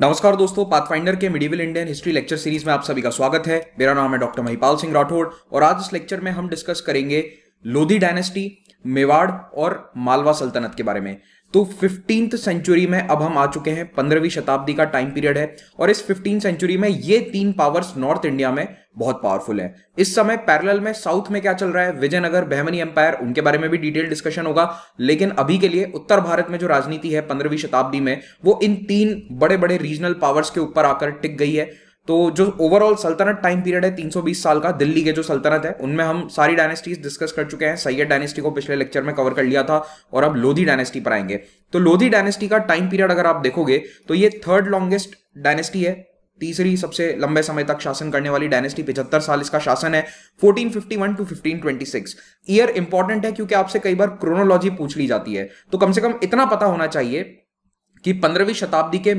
नमस्कार दोस्तों पाथफाइंडर के medieval Indian history lecture series में आप सभी का स्वागत है मेरा नाम है डॉक्टर महिपाल सिंह राठौड़ और आज इस लेक्चर में हम डिस्कस करेंगे लोधी डायनेस्टी मेवाड़ और मालवा सल्तनत के बारे में तो फिफ्टींथ सेंचुरी में अब हम आ चुके हैं पंद्रहवीं शताब्दी का टाइम पीरियड है और इस फिफ्टीन सेंचुरी में ये तीन पावर्स नॉर्थ इंडिया में बहुत पावरफुल है इस समय पैरेलल में साउथ में क्या चल रहा है विजयनगर बहमनी एम्पायर उनके बारे में भी डिटेल डिस्कशन होगा लेकिन अभी के लिए उत्तर भारत में जो राजनीति है पंद्रहवीं शताब्दी में वो इन तीन बड़े बड़े रीजनल पावर्स के ऊपर आकर टिक गई है तो जो ओवरऑल सल्तनत टाइम पीरियड है 320 साल का दिल्ली के जो सल्तनत है उनमें हम सारी डायनेस्टीज डिस्कस कर चुके हैं सैयद डायनेस्टी को पिछले लेक्चर में कवर कर लिया था और अब लोधी डायनेस्टी पर आएंगे तो लोधी डायनेस्टी का टाइम पीरियड अगर आप देखोगे तो ये थर्ड लॉन्गेस्ट डायनेस्टी है तीसरी सबसे लंबे समय तक शासन करने वाली डायनेस्टी पिछहत्तर साल इसका शासन है 1451 टू 1526 ईयर इंपॉर्टेंट है क्योंकि आपसे कई बार क्रोनोलॉजी पूछ ली जाती है तो कम से कम इतना पता होना चाहिए कि पंद्रहवीं शताब्दी के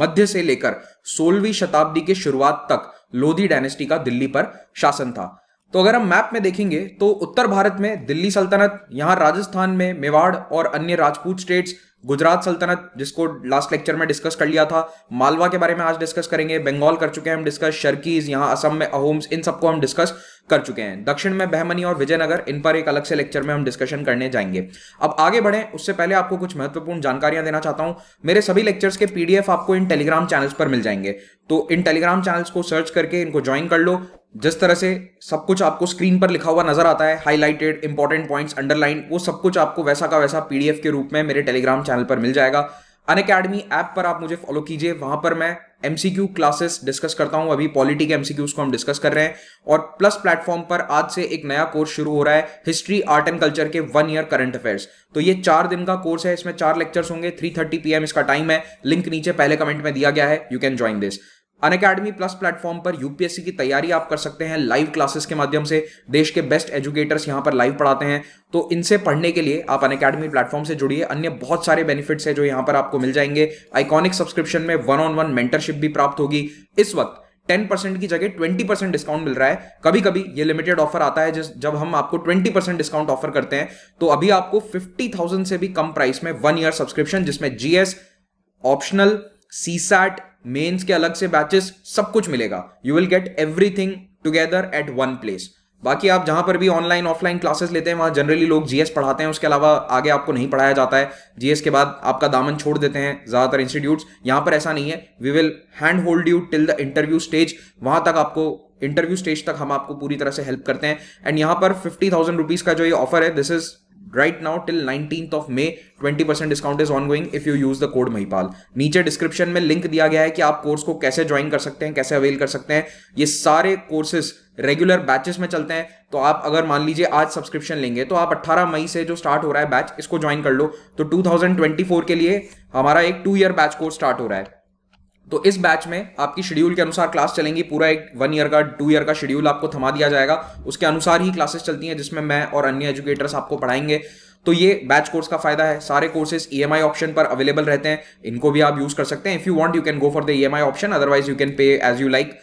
मध्य से लेकर सोलहवीं शताब्दी के शुरुआत तक लोधी डायनेस्टी का दिल्ली पर शासन था तो अगर हम मैप में देखेंगे तो उत्तर भारत में दिल्ली सल्तनत यहां राजस्थान में मेवाड़ और अन्य राजपूत स्टेट्स गुजरात सल्तनत जिसको लास्ट लेक्चर में डिस्कस कर लिया था मालवा के बारे में आज डिस्कस करेंगे बंगाल कर चुके हैं हम डिस्कस शर्कीज यहाँ असम में अहोम्स इन सबको हम डिस्कस कर चुके हैं दक्षिण में बहमनी और विजयनगर इन पर एक अलग से लेक्चर में हम डिस्कशन करने जाएंगे अब आगे बढ़े उससे पहले आपको कुछ महत्वपूर्ण जानकारियां देना चाहता हूं मेरे सभी लेक्चर्स के पीडीएफ आपको इन टेलीग्राम चैनल्स पर मिल जाएंगे तो इन टेलीग्राम चैनल्स को सर्च करके इनको ज्वाइन कर लो जिस तरह से सब कुछ आपको स्क्रीन पर लिखा हुआ नजर आता है हाईलाइटेड इंपॉर्टेंट पॉइंट्स अंडरलाइन वो सब कुछ आपको वैसा का वैसा पीडीएफ के रूप में मेरे टेलीग्राम चैनल पर मिल जाएगा अन अकेडमी ऐप पर आप मुझे फॉलो कीजिए वहां पर मैं एमसीक्यू क्लासेस डिस्कस करता हूं अभी पॉलिटी के एमसीक्यूज को हम डिस्कस कर रहे हैं और प्लस प्लेटफॉर्म पर आज से एक नया कोर्स शुरू हो रहा है हिस्ट्री आर्ट एंड कल्चर के वन ईयर करंट अफेयर्स तो ये चार दिन का कोर्स है इसमें चार लेक्चर्स होंगे थ्री थर्टी पीएम इसका टाइम है लिंक नीचे पहले कमेंट में दिया गया है you can join this Unacademy plus platform पर यूपीएससी की तैयारी आप कर सकते हैं लाइव क्लासेस के माध्यम से देश के बेस्ट एजुकेटर्स यहां पर लाइव पढ़ाते हैं तो इनसे पढ़ने के लिए आप अन अकेडमी प्लेटफॉर्म से जुड़िए अन्य बहुत सारे बेनिफिट्स हैं जो यहां पर आपको मिल जाएंगे आइकॉनिक सब्सक्रिप्शन में वन ऑन वन मेंटरशिप भी प्राप्त होगी इस वक्त 10% की जगह 20% डिस्काउंट मिल रहा है कभी कभी ये लिमिटेड ऑफर आता है जिस जब हम आपको 20% डिस्काउंट ऑफर करते हैं तो अभी आपको 50,000 से भी कम प्राइस में वन ईयर सब्सक्रिप्शन जिसमें जीएस ऑप्शनल सीसैट मेंस के अलग से बैचेस सब कुछ मिलेगा you will get everything together at one place बाकी आप जहां पर भी ऑनलाइन ऑफलाइन क्लासेस लेते हैं वहां जनरली लोग जीएस पढ़ाते हैं उसके अलावा आगे आपको नहीं पढ़ाया जाता है जीएस के बाद आपका दामन छोड़ देते हैं ज्यादातर इंस्टीट्यूट्स यहां पर ऐसा नहीं है we will hand hold you till the interview stage वहां तक आपको इंटरव्यू स्टेज तक हम आपको पूरी तरह से हेल्प करते हैं एंड यहां पर फिफ्टी थाउजेंड रुपीज का जो ये ऑफर है this is right now till nineteen of May twenty percent discount is ongoing if you use the code Mahipal नीचे डिस्क्रिप्शन में लिंक दिया गया है कि आप कोर्स को कैसे ज्वाइन कर सकते हैं कैसे अवेल कर सकते हैं ये सारे कोर्सेस रेगुलर बैचेस में चलते हैं तो आप अगर मान लीजिए आज सब्सक्रिप्शन लेंगे तो आप 18 मई से जो स्टार्ट हो रहा है बैच इसको ज्वाइन कर लो तो 2024 के लिए हमारा एक two year batch course start हो रहा है तो इस बैच में आपकी शेड्यूल के अनुसार क्लास चलेंगी पूरा एक वन ईयर का टू ईयर का शेड्यूल आपको थमा दिया जाएगा उसके अनुसार ही क्लासेस चलती हैं जिसमें मैं और अन्य एजुकेटर्स आपको पढ़ाएंगे तो ये बैच कोर्स का फायदा है सारे कोर्सेज ई ऑप्शन पर अवेलेबल रहते हैं इनको भी आप यूज कर सकते हैं if you want you can go for the e option otherwise you can pay as you like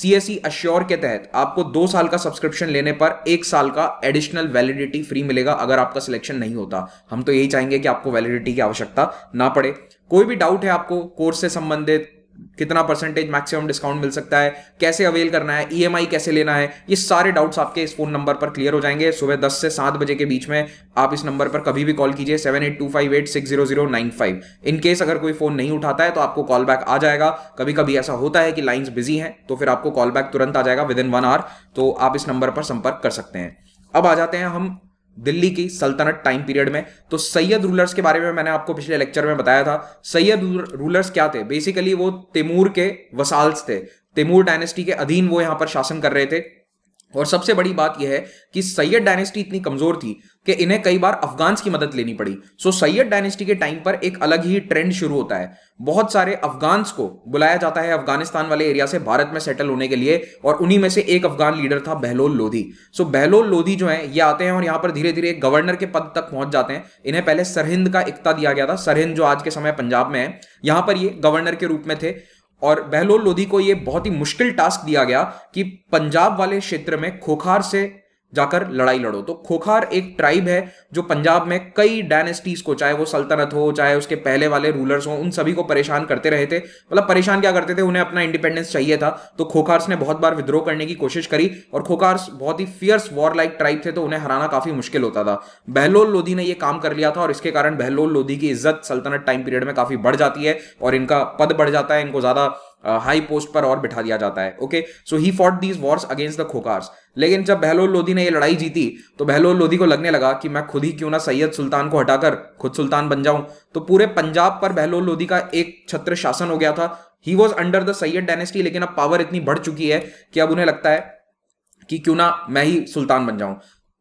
C S C assure के तहत आपको दो साल का सब्सक्रिप्शन लेने पर एक साल का एडिशनल वैलिडिटी फ्री मिलेगा अगर आपका सिलेक्शन नहीं होता हम तो यही चाहेंगे कि आपको वैलिडिटी की आवश्यकता ना पड़े कोई भी डाउट है आपको कोर्स से संबंधित कितना परसेंटेज मैक्सिमम डिस्काउंट मिल सकता है कैसे अवेल करना है ईएमआई e कैसे लेना है ये सारे डाउट्स आपके इस फोन नंबर पर क्लियर हो जाएंगे सुबह 10 से 7 बजे के बीच में आप इस नंबर पर कभी भी कॉल कीजिए seven eight two five eight six zero zero nine five in case अगर कोई फोन नहीं उठाता है तो आपको कॉल बैक आ जाएगा कभी कभी ऐसा होता है कि लाइन्स बिजी हैं तो फिर आपको कॉल बैक तुरंत आ जाएगा विद इन वन आवर तो आप इस नंबर पर संपर्क कर सकते हैं अब आ जाते हैं हम दिल्ली की सल्तनत टाइम पीरियड में तो सैयद रूलर्स के बारे में मैंने आपको पिछले लेक्चर में बताया था सैयद रूलर्स क्या थे बेसिकली वो तिमूर के वसाल्स थे तिमूर डायनेस्टी के अधीन वो यहां पर शासन कर रहे थे और सबसे बड़ी बात यह है कि सैयद डायनेस्टी इतनी कमजोर थी कि इन्हें कई बार अफगान्स की मदद लेनी पड़ी सो सैयद डायनेस्टी के टाइम पर एक अलग ही ट्रेंड शुरू होता है बहुत सारे अफगान्स को बुलाया जाता है अफगानिस्तान वाले एरिया से भारत में सेटल होने के लिए और उन्हीं में से एक अफगान लीडर था बहलोल लोधी सो बहलोल लोधी जो है ये आते हैं और यहां पर धीरे धीरे गवर्नर के पद तक पहुंच जाते हैं इन्हें पहले सरहिंद का इकता दिया गया था सरहिंद जो आज के समय पंजाब में है यहां पर ये गवर्नर के रूप में थे और बहलोल लोधी को यह बहुत ही मुश्किल टास्क दिया गया कि पंजाब वाले क्षेत्र में खोखार से जाकर लड़ाई लड़ो तो खोखार एक ट्राइब है जो पंजाब में कई डायनेस्टीज को चाहे वो सल्तनत हो चाहे उसके पहले वाले रूलर्स हो उन सभी को परेशान करते रहे थे मतलब परेशान क्या करते थे उन्हें अपना इंडिपेंडेंस चाहिए था तो खोखार्स ने बहुत बार विद्रोह करने की कोशिश करी और खोखार्स बहुत ही फियर्स वॉर लाइक ट्राइब थे तो उन्हें हराना काफी मुश्किल होता था बहलोल लोधी ने यह काम कर लिया था और इसके कारण बहलोल लोधी की इज्जत सल्तनत टाइम पीरियड में काफी बढ़ जाती है और इनका पद बढ़ जाता है इनको ज्यादा हाई पोस्ट पर और बिठा दिया जाता है okay so he fought these wars against the Khokhars लेकिन जब बहलोल लोधी ने ये लड़ाई जीती तो बहलोल लोधी को लगने लगा कि मैं खुद ही क्यों ना सैयद सुल्तान को हटाकर खुद सुल्तान बन जाऊं तो पूरे पंजाब पर बहलोल लोधी का एक छत्र शासन हो गया था he was under the Sayyid dynasty लेकिन अब पावर इतनी बढ़ चुकी है कि अब उन्हें लगता है कि क्यों ना मैं ही सुल्तान बन जाऊं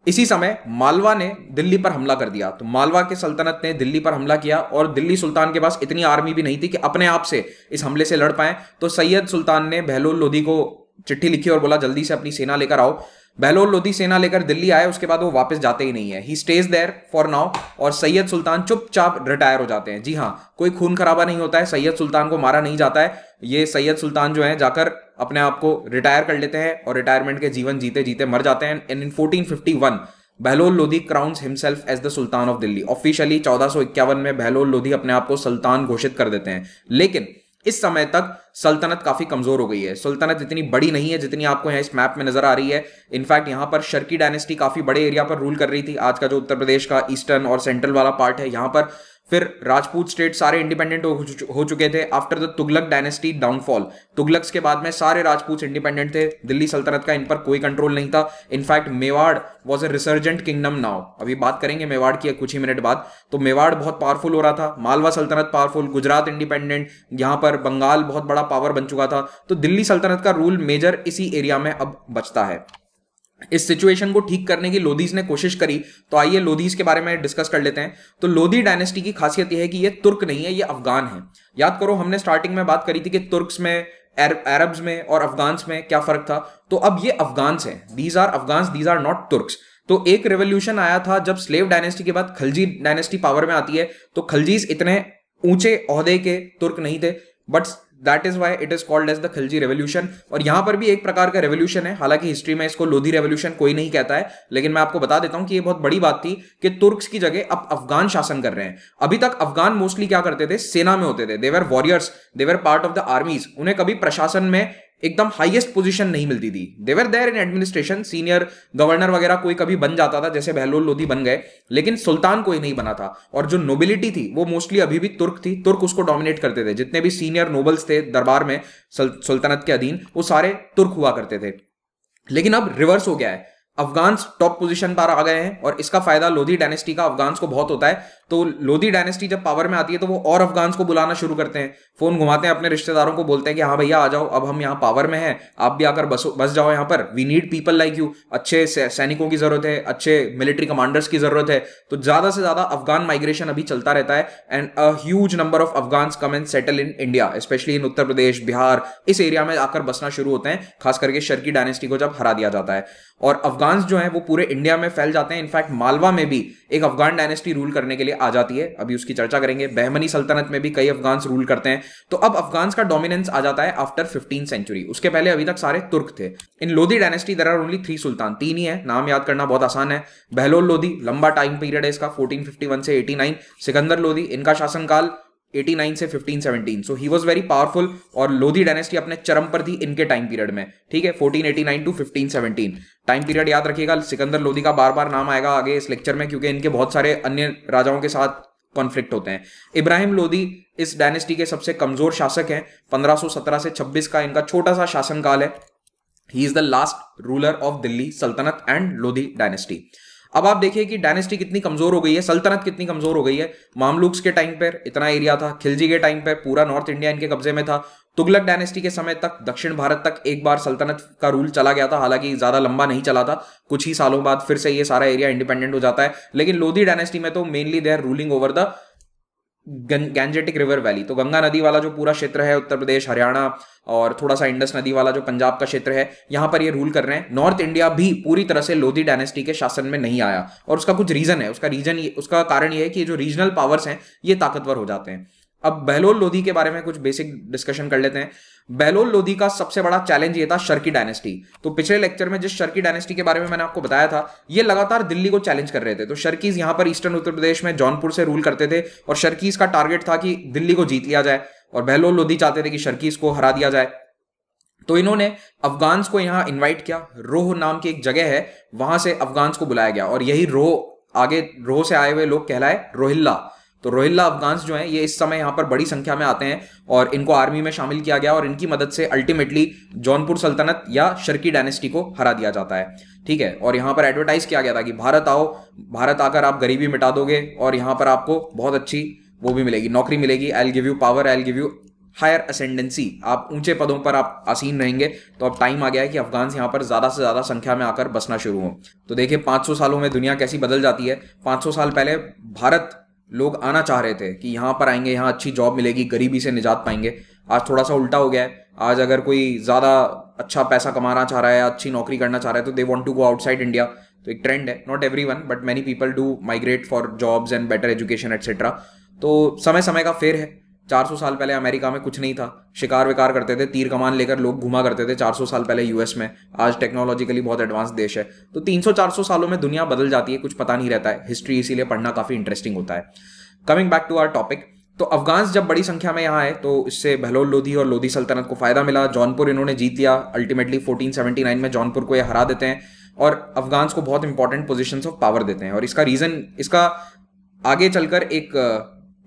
इसी समय मालवा ने दिल्ली पर हमला कर दिया तो मालवा के सल्तनत ने दिल्ली पर हमला किया और दिल्ली सुल्तान के पास इतनी आर्मी भी नहीं थी कि अपने आप से इस हमले से लड़ पाए तो सैयद सुल्तान ने बहलोल लोधी को चिट्ठी लिखी और बोला जल्दी से अपनी सेना लेकर आओ बहलोल लोधी सेना लेकर दिल्ली आए उसके बाद वो वापस जाते ही नहीं है he stays there for now और सैयद सुल्तान चुपचाप रिटायर हो जाते हैं जी हाँ कोई खून खराबा नहीं होता है सैयद सुल्तान को मारा नहीं जाता है ये सैयद सुल्तान जो है जाकर अपने आप को रिटायर कर लेते हैं और रिटायरमेंट के जीवन जीते जीते मर जाते हैं and in fourteen fifty one Bahlol Lodi crowns himself as the sultan of Delhi officially चौदह इक्यावन में बहलोल लोधी अपने आप को सुल्तान घोषित कर देते हैं लेकिन इस समय तक सल्तनत काफी कमजोर हो गई है सल्तनत इतनी बड़ी नहीं है जितनी आपको यहाँ इस मैप में नजर आ रही है इनफैक्ट यहाँ पर शर्की डायनेस्टी काफी बड़े एरिया पर रूल कर रही थी आज का जो उत्तर प्रदेश का ईस्टर्न और सेंट्रल वाला पार्ट है यहाँ पर फिर राजपूत स्टेट सारे इंडिपेंडेंट हो, हो चुके थे after the Tughlaq dynasty downfall Tughlaqs के बाद में सारे राजपूत इंडिपेंडेंट थे दिल्ली सल्तनत का इन पर कोई कंट्रोल नहीं था in fact Mewar was a resurgent kingdom now अभी बात करेंगे मेवाड़ की कुछ ही मिनट बाद तो मेवाड़ बहुत पावरफुल हो रहा था मालवा सल्तनत पावरफुल गुजरात इंडिपेंडेंट यहां पर बंगाल बहुत बड़ा पावर बन चुका था तो दिल्ली सल्तनत का रूल मेजर इसी एरिया में अब बचता है इस सिचुएशन को ठीक करने की लोधीज ने कोशिश करी तो आइए लोधीज के बारे में डिस्कस कर लेते हैं तो लोधी डायनेस्टी की खासियत यह है कि ये तुर्क नहीं है ये अफगान है याद करो हमने स्टार्टिंग में बात करी थी कि तुर्क्स में अरब्स में और अफगान्स में क्या फर्क था तो अब ये अफगान्स हैं these are Afghans these are not Turks तो एक रेवोल्यूशन आया था जब स्लेव डायनेस्टी के बाद खलजी डायनेस्टी पावर में आती है तो खलजीज इतने ऊंचे अहदे के तुर्क नहीं थे but that is why it is called as the Khilji revolution और यहां पर भी एक प्रकार का रेवोल्यूशन है हालांकि हिस्ट्री में इसको लोधी रेवोल्यूशन कोई नहीं कहता है लेकिन मैं आपको बता देता हूं कि ये बहुत बड़ी बात थी कि तुर्क्स की जगह अब अफगान शासन कर रहे हैं अभी तक अफगान मोस्टली क्या करते थे सेना में होते थे they were warriors they were part of the armies उन्हें कभी प्रशासन में एकदम हाईएस्ट पोजीशन नहीं मिलती थी they were there in administration senior governor वगैरह कोई कभी बन जाता था जैसे बहलोल लोधी बन गए लेकिन सुल्तान कोई नहीं बना था और जो नोबिलिटी थी वो मोस्टली अभी भी तुर्क थी तुर्क उसको डोमिनेट करते थे जितने भी सीनियर नोबल्स थे दरबार में सुल्तनत के अधीन वो सारे तुर्क हुआ करते थे लेकिन अब रिवर्स हो गया है अफगान्स टॉप पोजीशन पर आ गए हैं और इसका फायदा लोधी डायनेस्टी का अफगान्स को बहुत होता है तो लोधी डायनेस्टी जब पावर में आती है तो वो और अफगान्स को बुलाना शुरू करते हैं फोन घुमाते हैं अपने रिश्तेदारों को बोलते हैं कि हाँ भैया आ जाओ अब हम यहाँ पावर में हैं आप भी आकर बस बस जाओ यहाँ पर we need people like you अच्छे सैनिकों की जरूरत है अच्छे मिलिट्री कमांडर्स की जरूरत है तो ज्यादा से ज्यादा अफगान माइग्रेशन अभी चलता रहता है and a huge number of Afghan come and settle in India specially in Uttar Pradesh Bihar इस एरिया में आकर बसना शुरू होते हैं खास करके शर्की डायनेस्टी को जब हरा दिया जाता है और अफगान जो है वो पूरे इंडिया में फैल जाते हैं इनफैक्ट मालवा में भी एक अफगान डायनेस्टी रूल करने के लिए लिए आ जाती है अभी उसकी चर्चा करेंगे बहमनी सल्तनत में भी कई अफगान्स रूल करते हैं तो अब अफगान्स का डोमिनेंस आ जाता है आफ्टर फिफ्टीन सेंचुरी उसके पहले अभी तक सारे तुर्क थे in Lodi dynasty there are only three sultan तीन ही है नाम याद करना बहुत आसान है बहलोल लोधी लंबा टाइम पीरियड है इसका फोर्टीन से एटी सिकंदर लोधी इनका शासनकाल 89 से 1517 17 so he was very powerful और लोधी डायनेस्टी अपने चरम पर थी इनके टाइम पीरियड में ठीक है 1489 टू 15 17 टाइम पीरियड याद रखिएगा सिकंदर लोधी का बार बार नाम आएगा आगे इस लेक्चर में क्योंकि इनके बहुत सारे अन्य राजाओं के साथ कॉन्फ्लिक्ट होते हैं इब्राहिम लोधी इस डायनेस्टी के सबसे कमजोर शासक हैं 1517 से 26 का इनका छोटा सा शासनकाल है he is the last ruler of Delhi सल्तनत एंड लोधी डायनेस्टी अब आप देखिए कि डायनेस्टी कितनी कमजोर हो गई है सल्तनत कितनी कमजोर हो गई है मामलूक्स के टाइम पर इतना एरिया था खिलजी के टाइम पर पूरा नॉर्थ इंडिया इनके कब्जे में था तुगलक डायनेस्टी के समय तक दक्षिण भारत तक एक बार सल्तनत का रूल चला गया था हालांकि ज्यादा लंबा नहीं चला था कुछ ही सालों बाद फिर से ये सारा एरिया इंडिपेंडेंट हो जाता है लेकिन लोधी डायनेस्टी में तो mainly they are ruling over the Gangetic river valley तो गंगा नदी वाला जो पूरा क्षेत्र है उत्तर प्रदेश हरियाणा और थोड़ा सा इंडस नदी वाला जो पंजाब का क्षेत्र है यहां पर ये रूल कर रहे हैं नॉर्थ इंडिया भी पूरी तरह से लोधी डायनेस्टी के शासन में नहीं आया और उसका कुछ रीजन है उसका रीजन उसका कारण ये है कि जो रीजनल पावर्स हैं ये ताकतवर हो जाते हैं अब बहलोल लोधी के बारे में कुछ बेसिक डिस्कशन कर लेते हैं बहलोल लोधी का सबसे बड़ा चैलेंज ये था शर्की डायनेस्टी तो पिछले लेक्चर में जिस शर्की डायनेस्टी के बारे में मैंने आपको बताया था ये लगातार दिल्ली को चैलेंज कर रहे थे तो शर्कीज यहां पर ईस्टर्न उत्तर प्रदेश में जौनपुर से रूल करते थे और शर्कीज का टारगेट था कि दिल्ली को जीत लिया जाए और बहलोल लोधी चाहते थे कि शर्कीज को हरा दिया जाए तो इन्होंने अफगान्स को यहां इन्वाइट किया रोह नाम की एक जगह है वहां से अफगान्स को बुलाया गया और यही रोह आगे रोह से आए हुए लोग कहलाए रोहिल्ला तो रोहिल्ला अफगान्स जो हैं ये इस समय यहाँ पर बड़ी संख्या में आते हैं और इनको आर्मी में शामिल किया गया और इनकी मदद से अल्टीमेटली जौनपुर सल्तनत या शर्की डायनेस्टी को हरा दिया जाता है ठीक है और यहाँ पर एडवर्टाइज किया गया था कि भारत आओ भारत आकर आप गरीबी मिटा दोगे और यहाँ पर आपको बहुत अच्छी वो भी मिलेगी नौकरी मिलेगी I give you power I give you higher ascendancy आप ऊंचे पदों पर आप आसीन रहेंगे तो अब टाइम आ गया है कि अफगान्स यहाँ पर ज़्यादा से ज़्यादा संख्या में आकर बसना शुरू हो तो देखिए 500 सालों में दुनिया कैसी बदल जाती है 500 साल पहले भारत लोग आना चाह रहे थे कि यहाँ पर आएंगे यहाँ अच्छी जॉब मिलेगी गरीबी से निजात पाएंगे आज थोड़ा सा उल्टा हो गया है आज अगर कोई ज़्यादा अच्छा पैसा कमाना चाह रहा है अच्छी नौकरी करना चाह रहा है तो they want to go outside India तो एक ट्रेंड है not everyone but many people do migrate for jobs and better education etcetera तो समय समय का फेर है 400 साल पहले अमेरिका में कुछ नहीं था शिकार विकार करते थे तीर कमान लेकर लोग घुमा करते थे 400 साल पहले यूएस में आज टेक्नोलॉजिकली बहुत एडवांस देश है तो 300-400 सालों में दुनिया बदल जाती है कुछ पता नहीं रहता है हिस्ट्री इसीलिए पढ़ना काफ़ी इंटरेस्टिंग होता है coming back to our topic तो अफगान्स जब बड़ी संख्या में यहाँ आए तो इससे बहलोल लोधी और लोधी सल्तनत को फ़ायदा मिला जौनपुर इन्होंने जीत लिया अल्टीमेटली 1479 में जौनपुर को ये हरा देते हैं और अफगान्स को बहुत इंपॉर्टेंट पोजिशन ऑफ पावर देते हैं और इसका रीज़न इसका आगे चलकर एक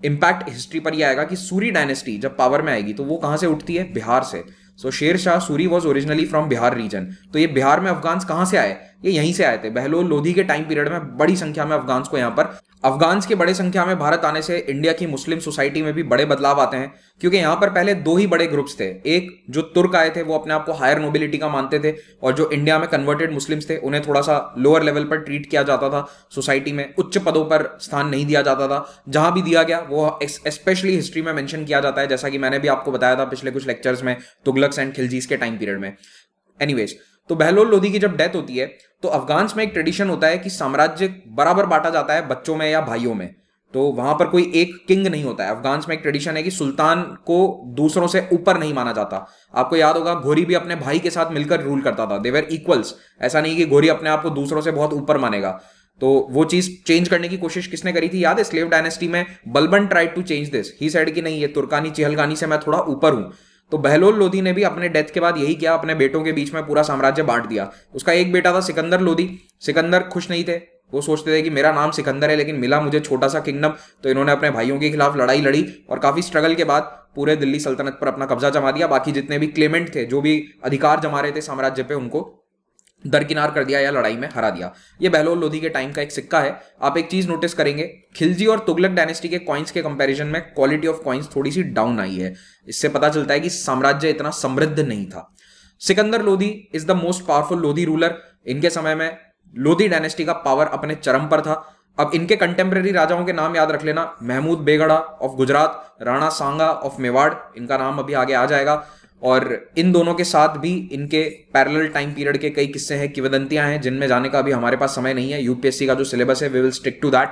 इम्पैक्ट हिस्ट्री पर ही आएगा कि सूरी डायनेस्टी जब पावर में आएगी तो वो कहाँ से उठती है बिहार से so so, Sher Shah Suri was originally from Bihar region तो ये बिहार में अफगान्स कहाँ से आए ये यहीं से आए थे बहलोल लोधी के टाइम पीरियड में बड़ी संख्या में अफगान्स को यहाँ पर अफगान्स के बड़े संख्या में भारत आने से इंडिया की मुस्लिम सोसाइटी में भी बड़े बदलाव आते हैं क्योंकि यहाँ पर पहले दो ही बड़े ग्रुप्स थे एक जो तुर्क आए थे वो अपने आप को हायर नोबिलिटी का मानते थे और जो इंडिया में कन्वर्टेड मुस्लिम्स थे उन्हें थोड़ा सा लोअर लेवल पर ट्रीट किया जाता था सोसाइटी में उच्च पदों पर स्थान नहीं दिया जाता था जहां भी दिया गया वो स्पेशली हिस्ट्री में मैंशन किया जाता है जैसा कि मैंने भी आपको बताया था पिछले कुछ लेक्चर्स में तुगलक्स एंड खिलजीज के टाइम पीरियड में एनीवेज तो बहलोल लोधी की जब डेथ होती है तो अफगान्स में एक ट्रेडिशन होता है कि साम्राज्य बराबर बांटा जाता है बच्चों में या भाइयों में तो वहां पर कोई एक किंग नहीं होता है अफगान्स में एक ट्रेडिशन है कि सुल्तान को दूसरों से ऊपर नहीं माना जाता आपको याद होगा घोरी भी अपने भाई के साथ मिलकर रूल करता था देवर इक्वल्स ऐसा नहीं कि घोरी अपने आप को दूसरों से बहुत ऊपर मानेगा तो वो चीज चेंज करने की कोशिश किसने करी थी याद है स्लेव डायनेस्टी में Balban tried to change this he said कि नहीं ये तुर्कानी चिहलगानी से मैं थोड़ा ऊपर हूं तो बहलोल लोधी ने भी अपने डेथ के बाद यही किया अपने बेटों के बीच में पूरा साम्राज्य बांट दिया उसका एक बेटा था सिकंदर लोधी सिकंदर खुश नहीं थे वो सोचते थे कि मेरा नाम सिकंदर है लेकिन मिला मुझे छोटा सा किंगडम तो इन्होंने अपने भाइयों के खिलाफ लड़ाई लड़ी और काफ़ी स्ट्रगल के बाद पूरे दिल्ली सल्तनत पर अपना कब्जा जमा दिया बाकी जितने भी क्लेमेंट थे जो भी अधिकार जमा रहे थे साम्राज्य पे उनको दरकिनार कर दिया या लड़ाई में हरा दिया ये बहलोल लोधी के टाइम का एक सिक्का है आप एक चीज नोटिस करेंगे खिलजी और तुगलक डायनेस्टी के कॉइन्स के कंपैरिजन में क्वालिटी ऑफ कॉइन्स थोड़ी सी डाउन आई है इससे पता चलता है कि साम्राज्य इतना समृद्ध नहीं था Sikandar Lodi is the most powerful Lodi ruler इनके समय में लोधी डायनेस्टी का पावर अपने चरम पर था अब इनके कंटेम्प्रेरी राजाओं के नाम याद रख लेना महमूद बेगड़ा ऑफ गुजरात राणा सांगा ऑफ मेवाड़ इनका नाम अभी आगे आ जाएगा और इन दोनों के साथ भी इनके पैरेलल टाइम पीरियड के कई किस्से हैं किवदंतियां हैं जिनमें जाने का अभी हमारे पास समय नहीं है यूपीएससी का जो सिलेबस है we will stick to that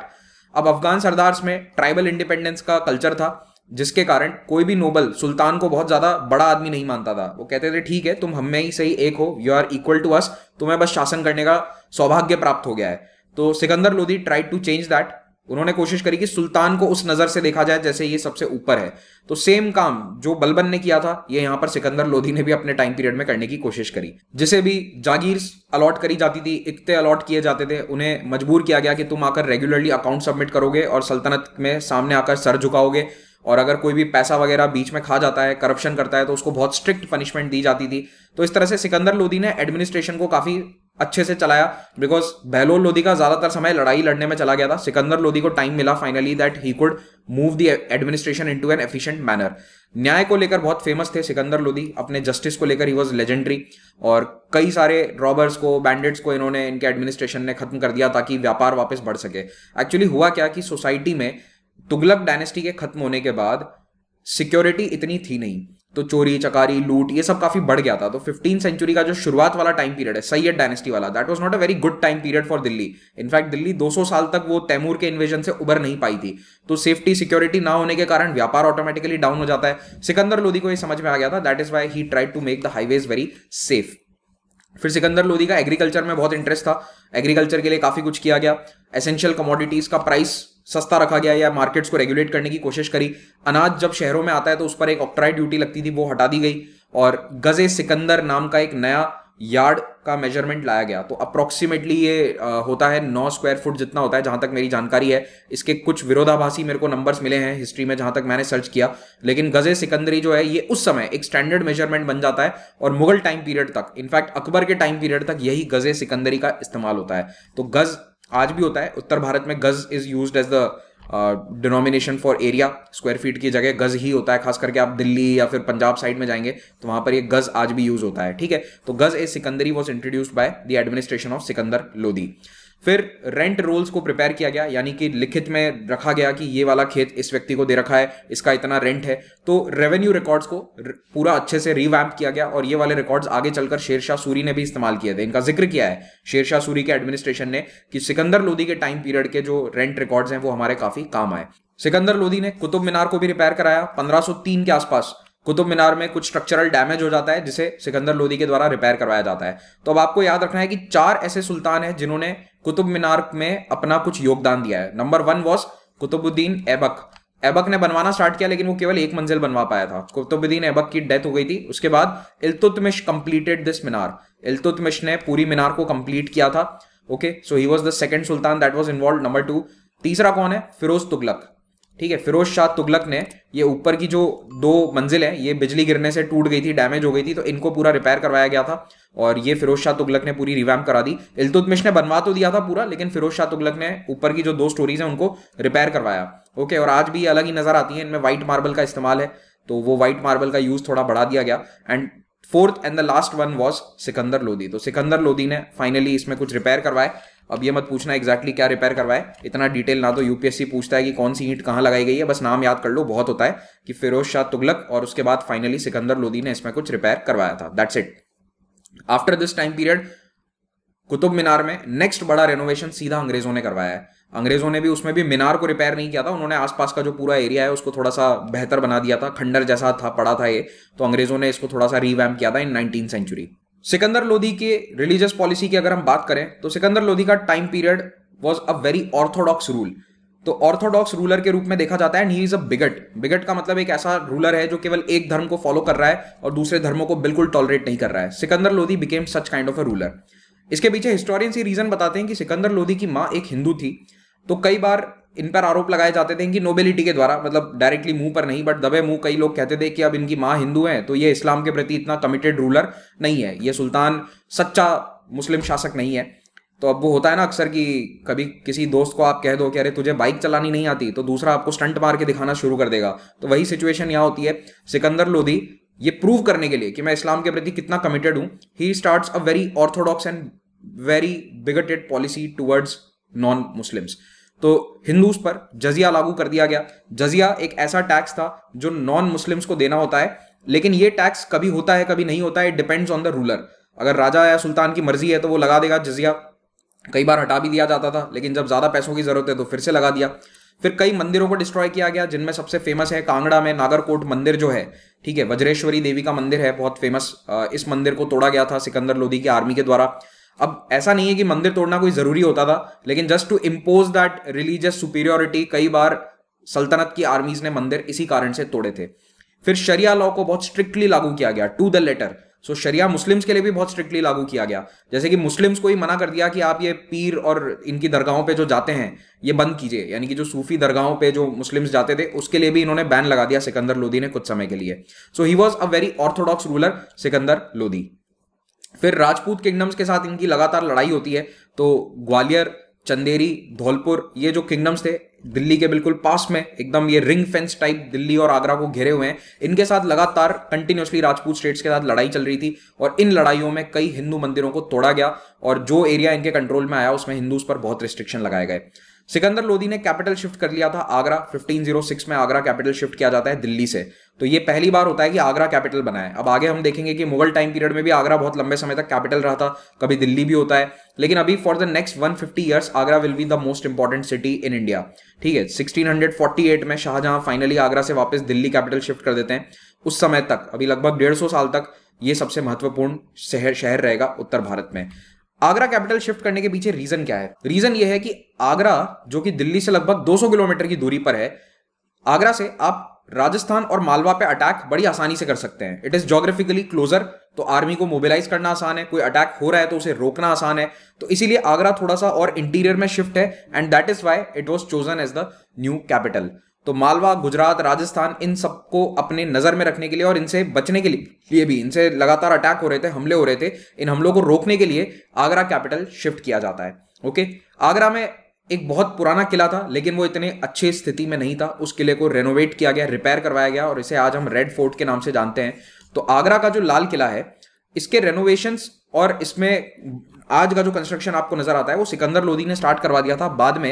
अब अफगान सरदार्स में ट्राइबल इंडिपेंडेंस का कल्चर था जिसके कारण कोई भी नोबल सुल्तान को बहुत ज्यादा बड़ा आदमी नहीं मानता था वो कहते थे ठीक है तुम हमें ही सही एक हो you are equal to us तुम्हें बस शासन करने का सौभाग्य प्राप्त हो गया है तो Sikandar Lodi try to change that उन्होंने कोशिश करी कि सुल्तान को उस नजर से देखा जाए जैसे ये सबसे ऊपर है तो सेम काम जो बलबन ने किया था ये यहां पर सिकंदर लोधी ने भी अपने टाइम पीरियड में करने की कोशिश करी जिसे भी जागीर अलॉट करी जाती थी इकते अलॉट किए जाते थे उन्हें मजबूर किया गया कि तुम आकर रेगुलरली अकाउंट सबमिट करोगे और सल्तनत में सामने आकर सर झुकाओगे और अगर कोई भी पैसा वगैरह बीच में खा जाता है करप्शन करता है तो उसको बहुत स्ट्रिक्ट पनिशमेंट दी जाती थी तो इस तरह से सिकंदर लोधी ने एडमिनिस्ट्रेशन को काफ़ी अच्छे से चलाया बिकॉज बहलोल लोधी का ज्यादातर समय लड़ाई लड़ने में चला गया था सिकंदर लोधी को टाइम मिला finally that he could move the administration into an efficient manner न्याय को लेकर बहुत फेमस थे सिकंदर लोधी अपने जस्टिस को लेकर ही वॉज लेजेंडरी और कई सारे रॉबर्स को बैंडिट्स को इन्होंने इनके एडमिनिस्ट्रेशन ने खत्म कर दिया ताकि व्यापार वापस बढ़ सके एक्चुअली हुआ क्या कि सोसाइटी में तुगलक डायनेस्टी के खत्म होने के बाद सिक्योरिटी इतनी थी नहीं तो चोरी चकारी लूट ये सब काफी बढ़ गया था तो फिफ्टीन सेंचुरी का जो शुरुआत वाला टाइम पीरियड है सैयद डायनेस्टी वाला that was not a very good time period for Delhi in fact Delhi 200 साल तक वो तैमूर के इन्वेजन से उबर नहीं पाई थी तो सेफ्टी सिक्योरिटी ना होने के कारण व्यापार ऑटोमेटिकली डाउन हो जाता है सिकंदर लोधी को ये समझ में आ गया था that is why he tried to make the highways very safe फिर सिकंदर लोधी का एग्रीकल्चर में बहुत इंटरेस्ट था एग्रीकल्चर के लिए काफी कुछ किया गया एसेंशियल कमोडिटीज का प्राइस सस्ता रखा गया या मार्केट्स को रेगुलेट करने की कोशिश करी अनाज जब शहरों में आता है तो उस पर एक ऑक्ट्राइड ड्यूटी लगती थी वो हटा दी गई और गजे सिकंदर नाम का एक नया यार्ड का मेजरमेंट लाया गया तो अप्रोक्सीमेटली ये आ, होता है नौ स्क्वायर फुट जितना होता है जहां तक मेरी जानकारी है इसके कुछ विरोधाभासी मेरे को नंबर्स मिले हैं हिस्ट्री में जहां तक मैंने सर्च किया लेकिन गजे सिकंदरी जो है ये उस समय एक स्टैंडर्ड मेजरमेंट बन जाता है और मुगल टाइम पीरियड तक इनफैक्ट अकबर के टाइम पीरियड तक यही गजे सिकंदरी का इस्तेमाल होता है तो गज आज भी होता है उत्तर भारत में gaz is use as the denomination for area square feet की जगह गज ही होता है खास करके आप दिल्ली या फिर पंजाब साइड में जाएंगे तो वहां पर ये गज आज भी यूज होता है ठीक है तो gaz e Sikandari was introduced by the administration of Sikandar Lodi फिर रेंट रोल्स को प्रिपेयर किया गया यानी कि लिखित में रखा गया कि ये वाला खेत इस व्यक्ति को दे रखा है इसका इतना रेंट है तो रेवेन्यू रिकॉर्ड्स को पूरा अच्छे से रिवैम्प किया गया और ये वाले रिकॉर्ड्स आगे चलकर शेरशाह सूरी ने भी इस्तेमाल किए थे इनका जिक्र किया है शेरशाह सूरी के एडमिनिस्ट्रेशन ने कि सिकंदर लोधी के टाइम पीरियड के जो रेंट रिकॉर्ड्स हैं वो हमारे काफी काम आए सिकंदर लोधी ने कुतुब मीनार को भी रिपेयर कराया 1503 के आसपास कुतुब मीनार में कुछ स्ट्रक्चरल डैमेज हो जाता है जिसे सिकंदर लोधी के द्वारा रिपेयर करवाया जाता है तो अब आपको याद रखना है कि चार ऐसे सुल्तान हैं जिन्होंने कुतुब मीनार में अपना कुछ योगदान दिया है number one was Qutbuddin Aibak Aibak ने बनवाना स्टार्ट किया लेकिन वो केवल एक मंजिल बनवा पाया था कुतुबुद्दीन ऐबक की डेथ हो गई थी उसके बाद इल्तुतमिश कंप्लीटेड दिस मीनार इल्तुतमिश ने पूरी मीनार को कंप्लीट किया था okay so he was the second sultan that was involve number two तीसरा कौन है फिरोज तुगलक ठीक है फिरोज शाह तुगलक ने ये ऊपर की जो दो मंजिल है ये बिजली गिरने से टूट गई थी डैमेज हो गई थी तो इनको पूरा रिपेयर करवाया गया था और ये फिरोज शाह तुगलक ने पूरी रिवैम करा दी इल्तुतमिश ने बनवा तो दिया था पूरा लेकिन फिरोज शाह तुगलक ने ऊपर की जो दो स्टोरीज है उनको रिपेयर करवाया ओके और आज भी ये अलग ही नज़र आती है इनमें वाइट मार्बल का इस्तेमाल है तो वो व्हाइट मार्बल का यूज़ थोड़ा बढ़ा दिया गया and fourth and the last one was Sikandar Lodi तो सिकंदर लोधी ने फाइनली इसमें कुछ रिपेयर करवाया अब ये मत पूछना एग्जैक्टली क्या रिपेयर करवाए इतना डिटेल ना तो यूपीएससी पूछता है कि कौन सी ईंट कहाँ लगाई गई है बस नाम याद कर लो बहुत होता है कि फिरोज शाह तुगलक और उसके बाद फाइनली सिकंदर लोधी ने इसमें कुछ रिपेयर करवाया था that's it after this time period Qutub Minar में नेक्स्ट बड़ा रेनोवेशन सीधा अंग्रेजों ने करवाया है अंग्रेजों ने भी उसमें भी मीनार को रिपेयर नहीं किया था उन्होंने आसपास का जो पूरा एरिया है उसको थोड़ा सा बेहतर बना दिया था खंडर जैसा था पड़ा था ये तो अंग्रेजों ने इसको थोड़ा सा रीवैम किया था in nineteen century Sikandar Lodi के रिलीजियस पॉलिसी की अगर हम बात करें तो सिकंदर लोधी का time period was a very orthodox rule तो ऑर्थोडॉक्स रूलर के रूप में देखा जाता है and he is a bigot bigot का मतलब एक ऐसा रूलर है जो केवल एक धर्म को फॉलो कर रहा है और दूसरे धर्मों को बिल्कुल टॉलरेट नहीं कर रहा है Sikandar Lodi became such kind of a ruler इसके पीछे हिस्टोरियंस ये रीजन बताते हैं कि सिकंदर लोधी की माँ एक हिंदू थी तो कई बार इन पर आरोप लगाए जाते थे इनकी नोबेलिटी के द्वारा मतलब डायरेक्टली मुंह पर नहीं बट दबे मुंह कई लोग कहते थे कि अब इनकी माँ हिंदू हैं तो ये इस्लाम के प्रति इतना कमिटेड रूलर नहीं है ये सुल्तान सच्चा मुस्लिम शासक नहीं है तो अब वो होता है ना अक्सर कि कभी किसी दोस्त को आप कह दो कि अरे तुझे बाइक चलानी नहीं आती तो दूसरा आपको स्टंट मार के दिखाना शुरू कर देगा तो वही सिचुएशन यहाँ होती है सिकंदर लोधी ये प्रूव करने के लिए कि मैं इस्लाम के प्रति कितना कमिटेड हूँ he start a very orthodox and very bigoted policy towards non Muslims तो हिंदूज पर जजिया लागू कर दिया गया जजिया एक ऐसा टैक्स था जो नॉन मुस्लिम्स को देना होता है लेकिन ये टैक्स कभी होता है कभी नहीं होता है it depends on the ruler अगर राजा या सुल्तान की मर्जी है तो वो लगा देगा जजिया कई बार हटा भी दिया जाता था लेकिन जब ज़्यादा पैसों की ज़रूरत है तो फिर से लगा दिया फिर कई मंदिरों को डिस्ट्रॉय किया गया जिनमें सबसे फेमस है कांगड़ा में नागरकोट मंदिर जो है ठीक है वज्रेश्वरी देवी का मंदिर है बहुत फेमस इस मंदिर को तोड़ा गया था सिकंदर लोधी की आर्मी के द्वारा अब ऐसा नहीं है कि मंदिर तोड़ना कोई जरूरी होता था लेकिन just to impose that religious superiority कई बार सल्तनत की आर्मीज ने मंदिर इसी कारण से तोड़े थे फिर शरिया लॉ को बहुत स्ट्रिक्टली लागू किया गया to the letter so sharia Muslims के लिए भी बहुत स्ट्रिक्टली लागू किया गया जैसे कि मुस्लिम्स को ही मना कर दिया कि आप ये पीर और इनकी दरगाहों पे जो जाते हैं ये बंद कीजिए यानी कि जो सूफी दरगाहों पे जो मुस्लिम्स जाते थे उसके लिए भी इन्होंने बैन लगा दिया सिकंदर लोधी ने कुछ समय के लिए so he was a very orthodox ruler Sikandar Lodi फिर राजपूत किंगडम्स के साथ इनकी लगातार लड़ाई होती है तो ग्वालियर चंदेरी धौलपुर ये जो किंगडम्स थे दिल्ली के बिल्कुल पास में एकदम ये रिंग फेंस टाइप दिल्ली और आगरा को घेरे हुए हैं इनके साथ लगातार कंटिन्यूसली राजपूत स्टेट्स के साथ लड़ाई चल रही थी और इन लड़ाइयों में कई हिंदू मंदिरों को तोड़ा गया और जो एरिया इनके कंट्रोल में आया उसमें हिंदूज पर बहुत रिस्ट्रिक्शन लगाए गए सिकंदर लोधी ने कैपिटल शिफ्ट कर लिया था आगरा 1506 में आगरा कैपिटल शिफ्ट किया जाता है दिल्ली से तो ये पहली बार होता है कि आगरा कैपिटल बनाए अब आगे हम देखेंगे कि मुगल टाइम पीरियड में भी आगरा बहुत लंबे समय तक कैपिटल रहा था कभी दिल्ली भी होता है लेकिन अभी for the next 150 fifty years Agra will be the most important city in India ठीक है 1648 में शाहजहां फाइनली आगरा से वापस दिल्ली कैपिटल शिफ्ट कर देते हैं उस समय तक अभी लगभग डेढ़ साल तक ये सबसे महत्वपूर्ण शहर शहर रहेगा उत्तर भारत में आगरा कैपिटल शिफ्ट करने के पीछे रीजन क्या है रीजन यह है कि आगरा जो कि दिल्ली से लगभग 200 किलोमीटर की दूरी पर है आगरा से आप राजस्थान और मालवा पे अटैक बड़ी आसानी से कर सकते हैं इट इज जोग्राफिकली क्लोजर तो आर्मी को मोबिलाइज करना आसान है कोई अटैक हो रहा है तो उसे रोकना आसान है तो इसीलिए आगरा थोड़ा सा और इंटीरियर में शिफ्ट है and that is why it was chosen as the new capital तो मालवा गुजरात राजस्थान इन सबको अपने नज़र में रखने के लिए और इनसे बचने के लिए भी इनसे लगातार अटैक हो रहे थे हमले हो रहे थे इन हमलों को रोकने के लिए आगरा कैपिटल शिफ्ट किया जाता है ओके आगरा में एक बहुत पुराना किला था लेकिन वो इतने अच्छे स्थिति में नहीं था उस किले को रेनोवेट किया गया रिपेयर करवाया गया और इसे आज हम रेड फोर्ट के नाम से जानते हैं तो आगरा का जो लाल किला है इसके रेनोवेशंस और इसमें आज का जो कंस्ट्रक्शन आपको नजर आता है वो सिकंदर लोधी ने स्टार्ट करवा दिया था बाद में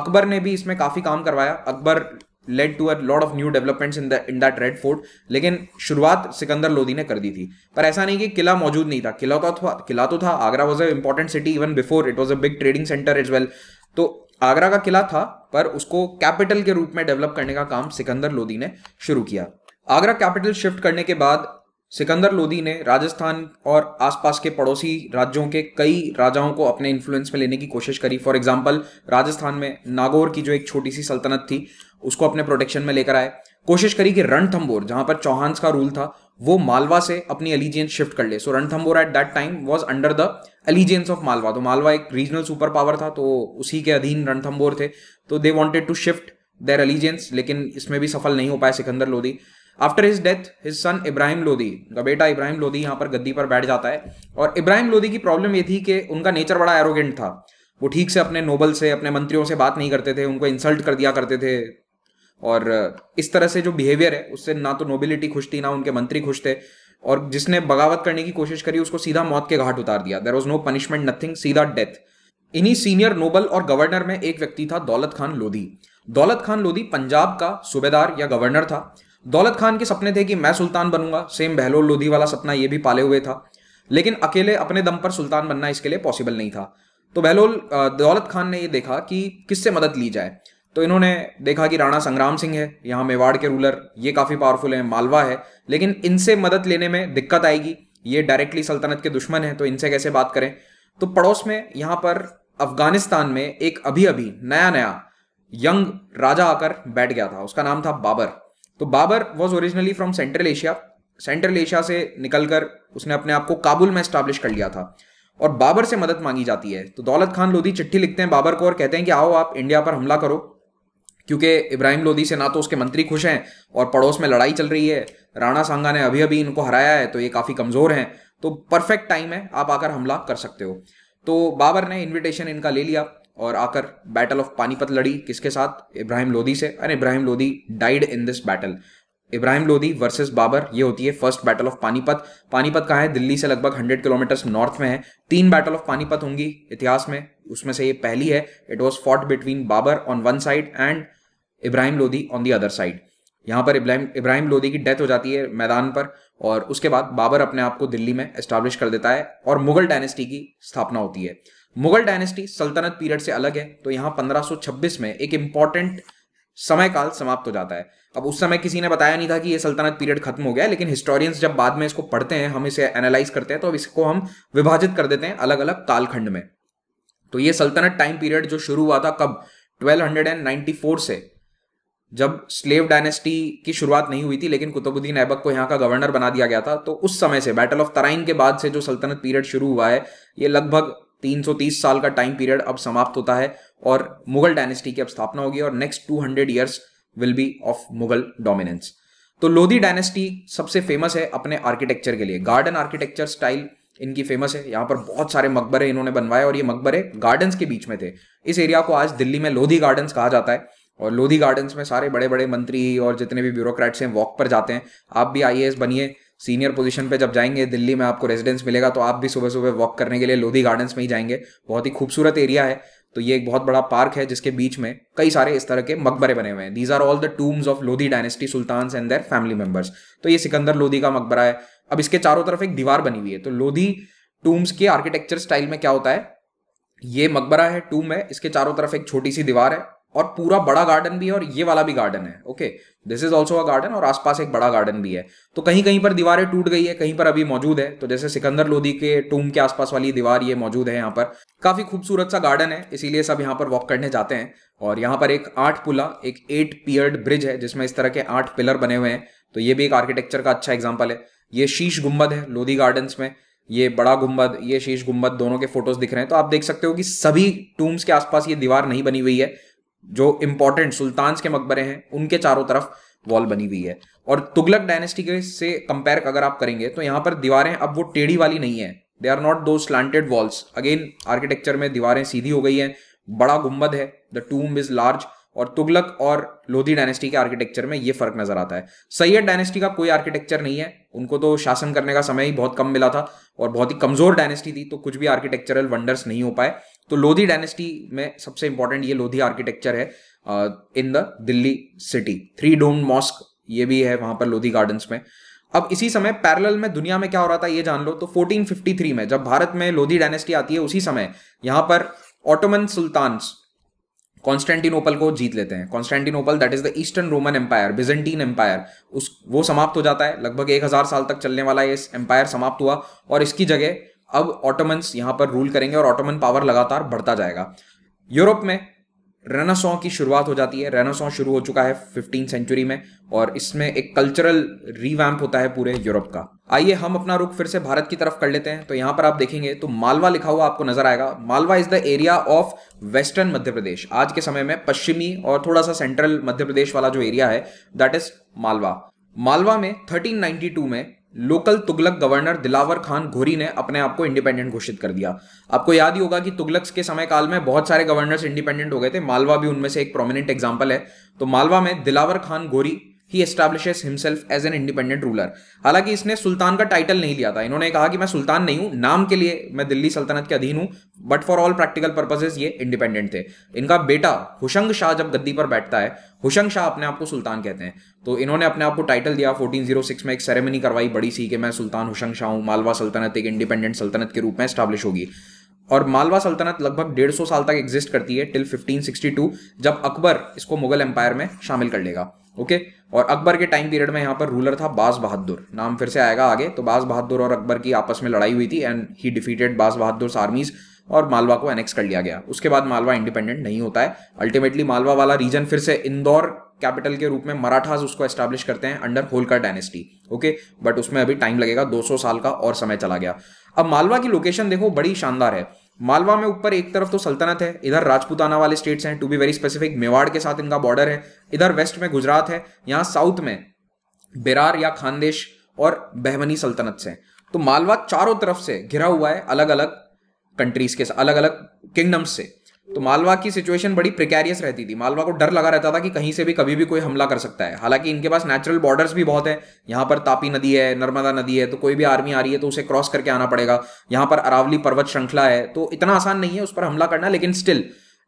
अकबर ने भी इसमें काफी काम करवाया Akbar led to a lot of new developments in the in that red fort लेकिन शुरुआत सिकंदर लोधी ने कर दी थी पर ऐसा नहीं कि किला मौजूद नहीं था किला तो था किला तो था Agra was a important city even before it was a big trading centre is well तो आगरा का किला था पर उसको कैपिटल के रूप में डेवलप करने का काम सिकंदर लोधी ने शुरू किया आगरा कैपिटल शिफ्ट करने के बाद सिकंदर लोधी ने राजस्थान और आसपास के पड़ोसी राज्यों के कई राजाओं को अपने इन्फ्लुएंस में लेने की कोशिश करी फॉर एग्जाम्पल राजस्थान में नागौर की जो एक छोटी सी सल्तनत थी उसको अपने प्रोटेक्शन में लेकर आए कोशिश करी कि रणथम्बोर जहां पर चौहान्स का रूल था वो मालवा से अपनी एलिजियंस शिफ्ट कर ले so Ranthambore at that time was under the allegiance of Malwa तो मालवा एक रीजनल सुपर पावर था तो उसी के अधीन रणथम्बोर थे तो they wanted to shift their allegiance लेकिन इसमें भी सफल नहीं हो पाए Sikandar Lodi after his death his son Ibrahim Lodi का बेटा इब्राहिम लोधी यहाँ पर गद्दी पर बैठ जाता है और इब्राहिम लोधी की प्रॉब्लम ये थी कि उनका नेचर बड़ा एरोगेंट था वो ठीक से अपने नोबल से अपने मंत्रियों से बात नहीं करते थे उनको इंसल्ट कर दिया करते थे और इस तरह से जो बिहेवियर है उससे ना तो नोबिलिटी खुश थी ना उनके मंत्री खुश थे और जिसने बगावत करने की कोशिश करी उसको सीधा मौत के घाट उतार दिया there was no punishment nothing सीधा डेथ इन्हीं सीनियर नोबल और गवर्नर में एक व्यक्ति था दौलत खान लोधी दौलत खान लोधी पंजाब का सूबेदार या गवर्नर था दौलत खान के सपने थे कि मैं सुल्तान बनूंगा सेम बहलोल लोधी वाला सपना ये भी पाले हुए था लेकिन अकेले अपने दम पर सुल्तान बनना इसके लिए पॉसिबल नहीं था तो बहलोल दौलत खान ने ये देखा कि किससे मदद ली जाए तो इन्होंने देखा कि राणा संग्राम सिंह है यहाँ मेवाड़ के रूलर ये काफ़ी पावरफुल हैं मालवा है लेकिन इनसे मदद लेने में दिक्कत आएगी ये डायरेक्टली सल्तनत के दुश्मन हैं तो इनसे कैसे बात करें तो पड़ोस में यहाँ पर अफगानिस्तान में एक अभी अभी नया नया यंग राजा आकर बैठ गया था उसका नाम था बाबर तो Babur was originally from Central Asia Central Asia से निकलकर उसने अपने आप को काबुल में स्टैब्लिश कर लिया था और बाबर से मदद मांगी जाती है तो दौलत खान लोधी चिट्ठी लिखते हैं बाबर को और कहते हैं कि आओ आप इंडिया पर हमला करो क्योंकि इब्राहिम लोधी से ना तो उसके मंत्री खुश हैं और पड़ोस में लड़ाई चल रही है राणा सांगा ने अभी अभी इनको हराया है तो ये काफ़ी कमज़ोर हैं तो परफेक्ट टाइम है आप आकर हमला कर सकते हो तो बाबर ने इन्विटेशन इनका ले लिया और आकर बैटल ऑफ पानीपत लड़ी किसके साथ इब्राहिम लोधी से अरे Ibrahim Lodi died in this battle Ibrahim Lodi versus Babur ये होती है first battle of Panipat Panipat कहा है दिल्ली से लगभग 100 किलोमीटर नॉर्थ में है तीन बैटल ऑफ पानीपत होंगी इतिहास में उसमें से ये पहली है it was fought between Babur on one side and Ibrahim Lodi on the other side यहाँ पर इब्राहिम इब्राहिम लोधी की डेथ हो जाती है मैदान पर और उसके बाद बाबर अपने आप को दिल्ली में एस्टाब्लिश कर देता है और मुगल डायनेस्टी की स्थापना होती है मुगल डायनेस्टी सल्तनत पीरियड से अलग है तो यहाँ 1526 में एक इंपॉर्टेंट समय काल समाप्त हो जाता है अब उस समय किसी ने बताया नहीं था कि ये सल्तनत पीरियड खत्म हो गया लेकिन हिस्टोरियंस जब बाद में इसको पढ़ते हैं हम इसे एनालाइज करते हैं तो अब इसको हम विभाजित कर देते हैं अलग अलग कालखंड में तो ये सल्तनत टाइम पीरियड जो शुरू हुआ था कब 1294 से जब स्लेव डायनेस्टी की शुरुआत नहीं हुई थी लेकिन कुतुबुद्दीन ऐबक को यहाँ का गवर्नर बना दिया गया था तो उस समय से बैटल ऑफ तराइन के बाद से जो सल्तनत पीरियड शुरू हुआ है ये लगभग 330 साल का टाइम पीरियड अब समाप्त होता है और मुगल डायनेस्टी की अब स्थापना होगी और next 200 years will be of Mughal dominance तो लोधी डायनेस्टी सबसे फेमस है अपने आर्किटेक्चर के लिए गार्डन आर्किटेक्चर स्टाइल इनकी फेमस है यहाँ पर बहुत सारे मकबरे इन्होंने बनवाए और ये मकबरे गार्डन्स के बीच में थे इस एरिया को आज दिल्ली में लोधी गार्डन्स कहा जाता है और लोधी गार्डन्स में सारे बड़े बड़े मंत्री और जितने भी ब्यूरोक्रेट्स हैं वॉक पर जाते हैं आप भी आई बनिए सीनियर पोजीशन पे जब जाएंगे दिल्ली में आपको रेजिडेंस मिलेगा तो आप भी सुबह सुबह वॉक करने के लिए लोधी गार्डन्स में ही जाएंगे बहुत ही खूबसूरत एरिया है तो ये एक बहुत बड़ा पार्क है जिसके बीच में कई सारे इस तरह के मकबरे बने हुए हैं these are all the tombs of Lodi dynasty sultan and their family members तो ये सिकंदर लोधी का मकबरा है अब इसके चारों तरफ एक दीवार बनी हुई है तो लोधी टूम्स के आर्किटेक्चर स्टाइल में क्या होता है ये मकबरा है टूम है इसके चारों तरफ एक छोटी सी दीवार है और पूरा बड़ा गार्डन भी है और ये वाला भी गार्डन है okay this is also a garden और आसपास एक बड़ा गार्डन भी है तो कहीं कहीं पर दीवारें टूट गई है कहीं पर अभी मौजूद है तो जैसे सिकंदर लोधी के टूम के आसपास वाली दीवार ये मौजूद है यहाँ पर काफी खूबसूरत सा गार्डन है इसीलिए सब यहाँ पर वॉक करने जाते हैं और यहाँ पर एक आठ पुला एक एट पियर्ड ब्रिज है जिसमें इस तरह के आठ पिलर बने हुए हैं तो ये भी एक आर्किटेक्चर का अच्छा एग्जाम्पल है ये शीश गुम्बद है लोधी गार्डन में ये बड़ा गुम्बद ये शीश गुम्बद दोनों के फोटोज दिख रहे हैं तो आप देख सकते हो कि सभी टूम्स के आसपास ये दीवार नहीं बनी हुई है जो इंपॉर्टेंट सुल्तान्स के मकबरे हैं उनके चारों तरफ वॉल बनी हुई है और तुगलक डायनेस्टी के से कंपेयर अगर आप करेंगे तो यहां पर दीवारें अब वो टेढ़ी वाली नहीं है दे आर नॉट दो स्लांटेड वॉल्स अगेन आर्किटेक्चर में दीवारें सीधी हो गई हैं बड़ा गुम्बद है द टूम इज लार्ज और तुगलक और लोधी डायनेस्टी के आर्किटेक्चर में ये फर्क नजर आता है सैयद डायनेस्टी का कोई आर्किटेक्चर नहीं है उनको तो शासन करने का समय ही बहुत कम मिला था और बहुत ही कमजोर डायनेस्टी थी तो कुछ भी आर्किटेक्चरल वंडर्स नहीं हो पाए तो लोधी डायनेस्टी में सबसे इंपॉर्टेंट ये लोधी आर्किटेक्चर है in uh, the Delhi city three dome mosque ये भी है वहां पर लोधी गार्डन्स में अब इसी समय पैरेलल में दुनिया में क्या हो रहा था ये जान लो तो 1453 में जब भारत में लोधी डायनेस्टी आती है उसी समय यहां पर ऑटोमन सुल्तान कॉन्स्टेंटिनोपल को जीत लेते हैं Constantinople that is the Eastern Roman Empire Byzantine Empire उस वो समाप्त हो जाता है लगभग एक हजार साल तक चलने वाला ये एम्पायर समाप्त हुआ और इसकी जगह अब ऑटोमन्स यहां पर रूल करेंगे और ऑटोमन पावर लगातार बढ़ता जाएगा यूरोप में रेनासॉ की शुरुआत हो जाती है रेनासॉ शुरू हो चुका है फिफ्टीन सेंचुरी में और इसमें एक कल्चरल रिवैम्प होता है पूरे यूरोप का आइए हम अपना रुख फिर से भारत की तरफ कर लेते हैं तो यहां पर आप देखेंगे तो मालवा लिखा हुआ आपको नजर आएगा Malwa is the area of western Madhya Pradesh आज के समय में पश्चिमी और थोड़ा सा सेंट्रल मध्य प्रदेश वाला जो एरिया है दैट इज मालवा मालवा में 1392 में लोकल तुगलक गवर्नर दिलावर खान घोरी ने अपने आप को इंडिपेंडेंट घोषित कर दिया आपको याद ही होगा कि तुगलक के समय काल में बहुत सारे गवर्नर्स इंडिपेंडेंट हो गए थे मालवा भी उनमें से एक प्रोमिनेंट एग्जाम्पल है तो मालवा में दिलावर खान घोरी ही establishes himself as an independent ruler हालांकि इसने सुल्तान का टाइटल नहीं लिया था इन्होंने कहा कि मैं सुल्तान नहीं हूं नाम के लिए मैं दिल्ली सल्तनत के अधीन हूं but for all practical purposes ये इंडिपेंडेंट थे इनका बेटा हुशंग शाह जब गद्दी पर बैठता है हुशंग शाह अपने आप को सुल्तान कहते हैं तो इन्होंने अपने आप को टाइटल दिया 1406 में एक सेरेमनी करवाई बड़ी सी कि मैं सुल्तान हुशंग शाह हूं मालवा सल्तनत एक इंडिपेंडेंट सल्तनत के रूप में स्टैब्लिश होगी और मालवा सल्तनत लगभग सौ साल तक एग्जिस्ट करती है टिल 1562 जब अकबर इसको मुगल एम्पायर में शामिल कर लेगा ओके और अकबर के टाइम पीरियड में यहाँ पर रूलर था बास बहादुर नाम फिर से आएगा आगे तो बास बहादुर और अकबर की आपस में लड़ाई हुई थी एंड ही डिफीटेड बास बहादुर आर्मीज और मालवा को एनेक्स कर लिया गया उसके बाद मालवा इंडिपेंडेंट नहीं होता है अल्टीमेटली मालवा वाला रीजन फिर से इंदौर कैपिटल के रूप में मराठाज उसको एस्टैब्लिश करते हैं under Holkar dynasty okay but उसमें अभी टाइम लगेगा 200 साल का और समय चला गया अब मालवा की लोकेशन देखो बड़ी शानदार है मालवा में ऊपर एक तरफ तो सल्तनत है इधर राजपूताना वाले स्टेट्स हैं to be very specific Mewar के साथ इनका बॉर्डर है इधर वेस्ट में गुजरात है यहाँ साउथ में बिरार या खानदेश और बहमनी सल्तनत से तो मालवा चारों तरफ से घिरा हुआ है अलग अलग कंट्रीज के अलग अलग किंगडम्स से तो मालवा की सिचुएशन बड़ी प्रिकैरियस रहती थी मालवा को डर लगा रहता था कि कहीं से भी कभी भी कोई हमला कर सकता है हालांकि इनके पास नेचुरल बॉर्डर्स भी बहुत है यहाँ पर तापी नदी है नर्मदा नदी है तो कोई भी आर्मी आ रही है तो उसे क्रॉस करके आना पड़ेगा यहाँ पर अरावली पर्वत श्रृंखला है तो इतना आसान नहीं है उस पर हमला करना लेकिन स्टिल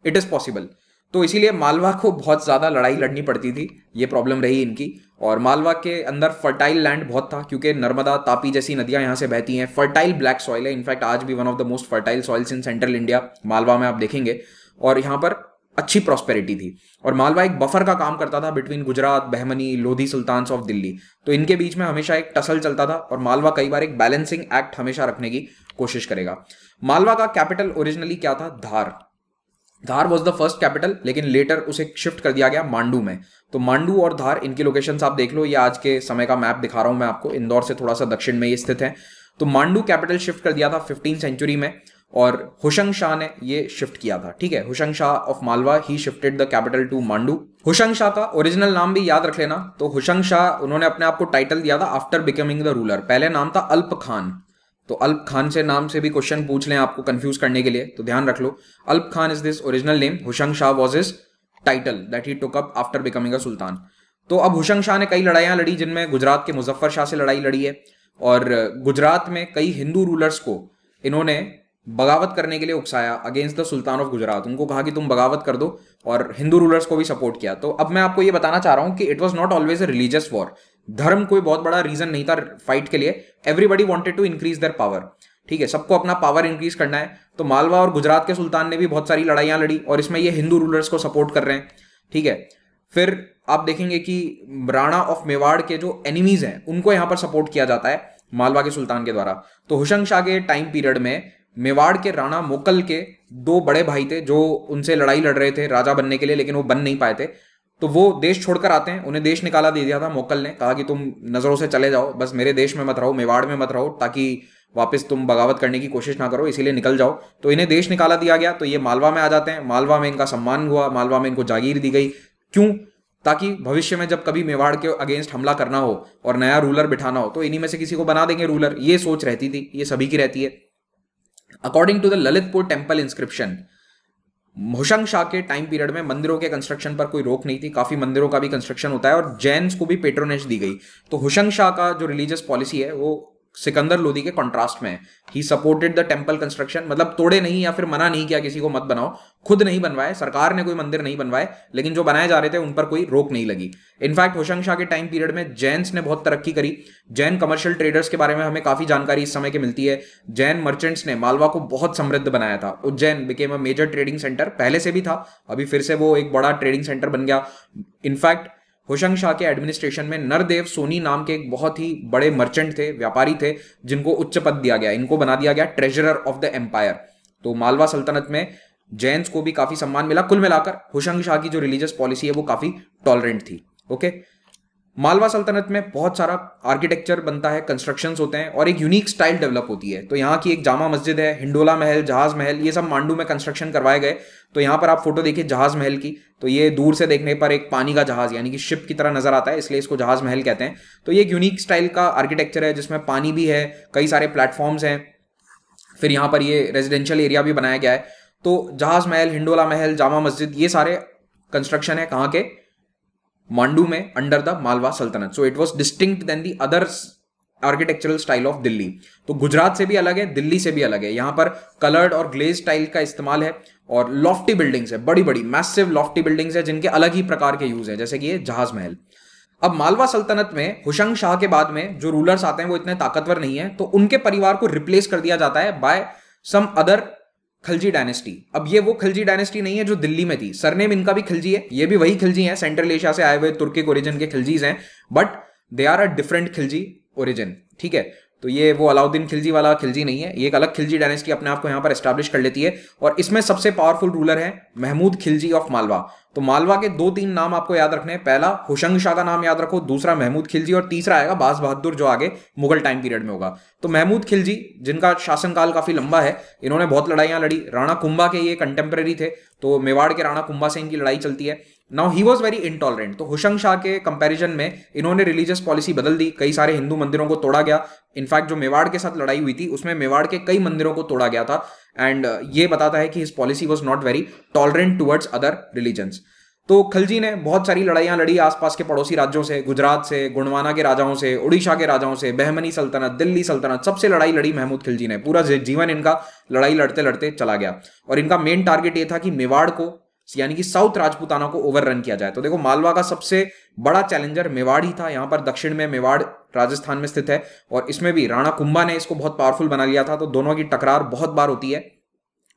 इट इज़ पॉसिबल तो इसीलिए मालवा को बहुत ज़्यादा लड़ाई लड़नी पड़ती थी ये प्रॉब्लम रही इनकी और मालवा के अंदर फर्टाइल लैंड बहुत था क्योंकि नर्मदा तापी जैसी नदियां यहाँ से बहती हैं फर्टाइल ब्लैक सॉइल है इनफैक्ट आज भी one of the most fertile soils in Central India Malwa में आप देखेंगे और यहां पर अच्छी प्रॉस्पेरिटी थी और मालवा एक बफर का काम करता था between Gujarat Bahmani Lodi sultans of Delhi तो इनके बीच में हमेशा एक टसल चलता था और मालवा कई बार एक बैलेंसिंग एक्ट हमेशा रखने की कोशिश करेगा मालवा का कैपिटल ओरिजिनली क्या था Dhar Dhar was the first capital लेकिन लेटर उसे शिफ्ट कर दिया गया मांडू में तो मांडू और धार इनकी लोकेशन आप देख लो ये आज के समय का मैप दिखा रहा हूँ मैं आपको इंदौर से थोड़ा सा दक्षिण में ये स्थित है तो मांडू कैपिटल शिफ्ट कर दिया था फिफ्टीन सेंचुरी में और हुशंग शाह ने ये शिफ्ट किया था ठीक है Hushang Shah of Malwa he shifted the capital to Mandu Hushang Shah का ओरिजिनल नाम भी याद रख लेना तो हुशंग शाह उन्होंने अपने आप को टाइटल दिया था आफ्टर बिकमिंग द रूलर पहले नाम था अल्प खान तो अल्प खान से नाम से भी क्वेश्चन पूछ लें आपको कंफ्यूज करने के लिए तो ध्यान रख लो Alp Khan is this original name Hushang Shah was is title that he took up after becoming a sultan तो अब हुशंग शाह ने कई लड़ाइयाँ लड़ी जिनमें गुजरात के मुजफ्फर शाह से लड़ाई लड़ी है और गुजरात में कई हिंदू रूलर्स को इन्होंने बगावत करने के लिए उकसाया against the sultan of Gujarat उनको कहा कि तुम बगावत कर दो और हिंदू रूलर्स को भी सपोर्ट किया तो अब मैं आपको ये बताना चाह रहा हूँ कि it was not always a religious war धर्म कोई बहुत बड़ा रीजन नहीं था फाइट के लिए everybody wanted to increase their power ठीक है सबको अपना पावर इंक्रीज करना है तो मालवा और गुजरात के सुल्तान ने भी बहुत सारी लड़ाइयां लड़ी और इसमें ये हिंदू रूलर्स को सपोर्ट कर रहे हैं ठीक है फिर आप देखेंगे कि राणा ऑफ मेवाड़ के जो एनिमीज हैं उनको यहाँ पर सपोर्ट किया जाता है मालवा के सुल्तान के द्वारा तो हुशंग शाह के टाइम पीरियड में मेवाड़ के राणा मोकल के दो बड़े भाई थे जो उनसे लड़ाई लड़ रहे थे राजा बनने के लिए लेकिन वो बन नहीं पाए थे तो वो देश छोड़कर आते हैं उन्हें देश निकाला दे दिया था मोकल ने कहा कि तुम नज़रों से चले जाओ बस मेरे देश में मत रहो मेवाड़ में मत रहो ताकि वापस तुम बगावत करने की कोशिश ना करो इसीलिए निकल जाओ तो इन्हें देश निकाला दिया गया तो ये मालवा में आ जाते हैं मालवा में इनका सम्मान हुआ मालवा में इनको जागीर दी गई क्यों ताकि भविष्य में जब कभी मेवाड़ के अगेंस्ट हमला करना हो और नया रूलर बिठाना हो तो इन्हीं में से किसी को बना देंगे रूलर ये सोच रहती थी ये सभी की रहती है according to the Lalitpur temple inscription Hoshang Shah के टाइम पीरियड में मंदिरों के कंस्ट्रक्शन पर कोई रोक नहीं थी काफी मंदिरों का भी कंस्ट्रक्शन होता है और जैन को भी पेट्रोनेज दी गई तो होशंग शाह का जो रिलीजियस पॉलिसी है वो सिकंदर लोदी के कॉन्ट्रास्ट में he supported the temple construction मतलब तोड़े नहीं या फिर मना नहीं किया किसी को मत बनाओ खुद नहीं बनवाए सरकार ने कोई मंदिर नहीं बनवाए लेकिन जो बनाए जा रहे थे उन पर कोई रोक नहीं लगी इनफैक्ट होशंग शाह के टाइम पीरियड में जैन्स ने बहुत तरक्की करी जैन कमर्शियल ट्रेडर्स के बारे में हमें काफी जानकारी इस समय की मिलती है जैन मर्चेंट्स ने मालवा को बहुत समृद्ध बनाया था Ujjain became a major trading centre पहले से भी था अभी फिर से वो एक बड़ा ट्रेडिंग सेंटर बन गया इनफैक्ट होशंग शाह के एडमिनिस्ट्रेशन में नरदेव सोनी नाम के एक बहुत ही बड़े मर्चेंट थे व्यापारी थे जिनको उच्च पद दिया गया इनको बना दिया गया ट्रेजरर ऑफ द एम्पायर तो मालवा सल्तनत में जैंस को भी काफी सम्मान मिला कुल मिलाकर होशंग शाह की जो रिलीजियस पॉलिसी है वो काफी टॉलरेंट थी ओके okay? मालवा सल्तनत में बहुत सारा आर्किटेक्चर बनता है कंस्ट्रक्शन होते हैं और एक यूनिक स्टाइल डेवलप होती है तो यहाँ की एक जामा मस्जिद है हिंडोला महल जहाज महल ये सब मांडू में कंस्ट्रक्शन करवाए गए तो यहाँ पर आप फोटो देखिए जहाज महल की तो ये दूर से देखने पर एक पानी का जहाज यानी कि शिप की तरह नजर आता है इसलिए इसको जहाज महल कहते हैं तो ये एक यूनिक स्टाइल का आर्किटेक्चर है जिसमें पानी भी है कई सारे प्लेटफॉर्म्स हैं फिर यहाँ पर ये रेजिडेंशियल एरिया भी बनाया गया है तो जहाज महल हिंडोला महल जामा मस्जिद ये सारे कंस्ट्रक्शन है कहाँ के मांडू में अंडर द मालवा सल्तनत so it was distinct than the other architectural style of Delhi तो गुजरात से भी अलग है दिल्ली से भी अलग है यहां पर कलर्ड और ग्लेज स्टाइल का इस्तेमाल है और लॉफ्टी बिल्डिंग्स है बड़ी बड़ी मैसिव लॉफ्टी बिल्डिंग्स है जिनके अलग ही प्रकार के यूज है जैसे कि ये जहाज महल अब मालवा सल्तनत में हुशंग शाह के बाद में जो रूलर्स आते हैं वो इतने ताकतवर नहीं है तो उनके परिवार को रिप्लेस कर दिया जाता है by some other Khalji dynasty अब ये वो खलजी डायनेस्टी नहीं है जो दिल्ली में थी सरनेम इनका भी खलजी है ये भी वही खलजी है सेंट्रल एशिया से आए हुए तुर्किक ओरिजिन के खिलजीज हैं but they are a different Khilji origin ठीक है तो ये वो अलाउद्दीन खिलजी वाला खिलजी नहीं है ये एक अलग खिलजी डायनेस्टी अपने आप को यहाँ पर एस्टैब्लिश कर लेती है और इसमें सबसे पावरफुल रूलर है महमूद खिलजी ऑफ मालवा तो मालवा के दो तीन नाम आपको याद रखने हैं पहला हुशंग शाह का नाम याद रखो दूसरा महमूद खिलजी और तीसरा आएगा बास बहादुर जो आगे मुगल टाइम पीरियड में होगा तो महमूद खिलजी जिनका शासनकाल काफी लंबा है इन्होंने बहुत लड़ाइयां लड़ी राणा कुंभा के ये कंटेम्प्रेरी थे तो मेवाड़ के राणा कुंभा से इनकी लड़ाई चलती है now he was very intolerant तो हुशंग शाह के कंपेरिजन में इन्होंने रिलीजियस पॉलिसी बदल दी कई सारे हिंदू मंदिरों को तोड़ा गया इनफैक्ट जो मेवाड़ के साथ लड़ाई हुई थी उसमें मेवाड़ के कई मंदिरों को तोड़ा गया था एंड uh, ये बताता है कि his policy was not very tolerant towards other religions तो खलजी ने बहुत सारी लड़ाइयाँ लड़ी आसपास के पड़ोसी राज्यों से गुजरात से गुणवाना के राजाओं से उड़ीसा के राजाओं से बहमनी सल्तनत दिल्ली सल्तनत सबसे लड़ाई लड़ी महमूद खिलजी ने पूरा जीवन इनका लड़ाई लड़ते लड़ते चला गया और इनका मेन टारगेट ये था कि मेवाड़ को यानी कि साउथ राजपूताना को ओवररन किया जाए तो देखो मालवा का सबसे बड़ा चैलेंजर मेवाड़ ही था यहां पर दक्षिण में मेवाड़ राजस्थान में स्थित है और इसमें भी राणा कुंभा ने इसको बहुत पावरफुल बना लिया था तो दोनों की टकरार बहुत बार होती है